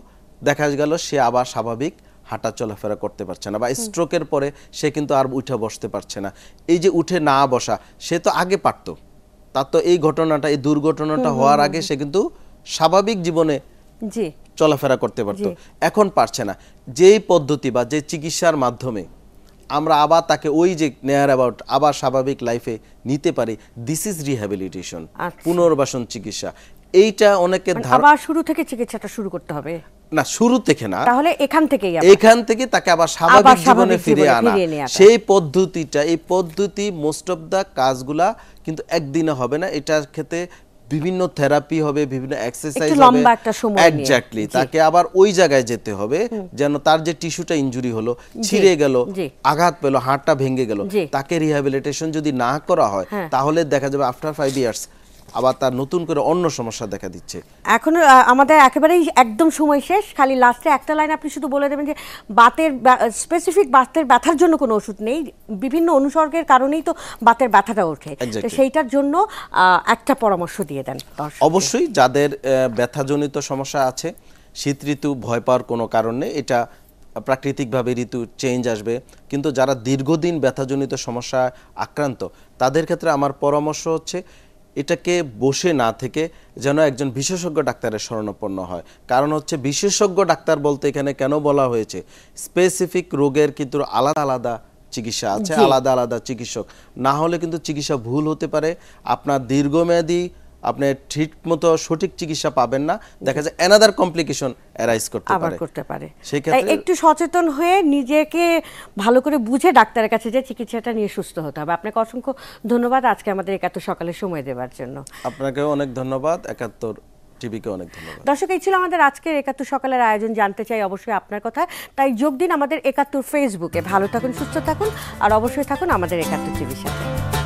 দেখা গেল সে আবার স্বাভাবিক হাঁটা চলাফেরা করতে পারছে না বা স্ট্রোকের পরে সে কিন্তু আর উঠে বসতে পারছে না এই যে উঠে না বসা সে তো আগে পারতো তার তো এই ঘটনাটা এই দুর্ঘটনাটা হওয়ার আগে সে কিন্তু স্বাভাবিক জীবনে চলাফেরা করতে পারতো এখন পারছে না যেই পদ্ধতি বা যে চিকিৎসার মাধ্যমে আমরা আবার তাকে ওই যে নেয়ার অ্যাবাউট আবার স্বাভাবিক লাইফে নিতে পারি দিস ইজ রিহ্যাবিলিটেশন পুনর্বাসন চিকিৎসা এইটা অনেকে মানে শুরু থেকে চিকিৎসাটা শুরু করতে হবে না শুরু থেকে না তাহলে এখান থেকে এখান থেকে তাকে আবার স্বাভাবিক জীবনে ফিরে আনা সেই পদ্ধতিটা এই পদ্ধতি মোস্ট অফ দ্য কাজগুলা কিন্তু একদিনে হবে না এটা ক্ষেত্রে বিভিন্ন থেরাপি হবে বিভিন্ন এক্সারসাইজ হবে একটা সময় এক্স্যাক্টলি তাকে আবার ওই জায়গায় যেতে হবে যেন তার যে টিস্যুটা ইনজুরি হলো ছিঁড়ে গেল আঘাত পেলো হাড়টা ভেঙে গেল তাকে রিহ্যাবিলিটেশন যদি না করা হয় হ্যাঁ। তাহলে দেখা যাবে আফটার ফাইভ ইয়ার্স আবার তার নতুন করে অন্য সমস্যা দেখা দিচ্ছে এখন আমাদের একেবারেই একদম সময় শেষ খালি লাস্টে একটা লাইন আপনি শুধু বলে দেবেন যে বাতের স্পেসিফিক বাতের ব্যথার জন্য কোনো ওষুধ নেই বিভিন্ন অনুসর্গের কারণেই তো বাতের ব্যথাটা ওঠে সেইটার জন্য একটা পরামর্শ দিয়ে দেন অবশ্যই যাদের ব্যথাজনিত সমস্যা আছে শীত ঋতু ভয় পাওয়ার কোনো কারণ নেই এটা প্রাকৃতিকভাবে ঋতু চেঞ্জ আসবে কিন্তু যারা দীর্ঘদিন ব্যথাজনিত সমস্যা আক্রান্ত তাদের ক্ষেত্রে আমার পরামর্শ হচ্ছে এটাকে বসে না থেকে যেন একজন বিশেষজ্ঞ ডাক্তারের শরণাপন্ন হয় কারণ হচ্ছে বিশেষজ্ঞ ডাক্তার বলতে এখানে কেন বলা হয়েছে স্পেসিফিক রোগের কিন্তু আলাদা আলাদা চিকিৎসা আছে আলাদা আলাদা চিকিৎসক না হলে কিন্তু চিকিৎসা ভুল হতে পারে আপনার দীর্ঘমেয়াদী আপনি ঠিক মতো সঠিক চিকিৎসা পাবেন না দেখা যায় অ্যানাদার কমপ্লিকেশন অ্যারাইজ করতে পারে করতে পারে সেই ক্ষেত্রে একটু সচেতন হয়ে নিজেকে ভালো করে বুঝে ডাক্তারের কাছে যে চিকিৎসাটা নিয়ে সুস্থ হতে হবে আপনাকে অসংখ্য ধন্যবাদ আজকে আমাদের একাত্তর সকালে সময় দেওয়ার জন্য আপনাকেও অনেক ধন্যবাদ একাত্তর টিভিকে অনেক দর্শক এই ছিল আমাদের আজকের একাত্তর সকালের আয়োজন জানতে চাই অবশ্যই আপনার কথা তাই যোগ দিন আমাদের একাত্তর ফেসবুকে ভালো থাকুন সুস্থ থাকুন আর অবশ্যই থাকুন আমাদের একাত্তর টিভির সাথে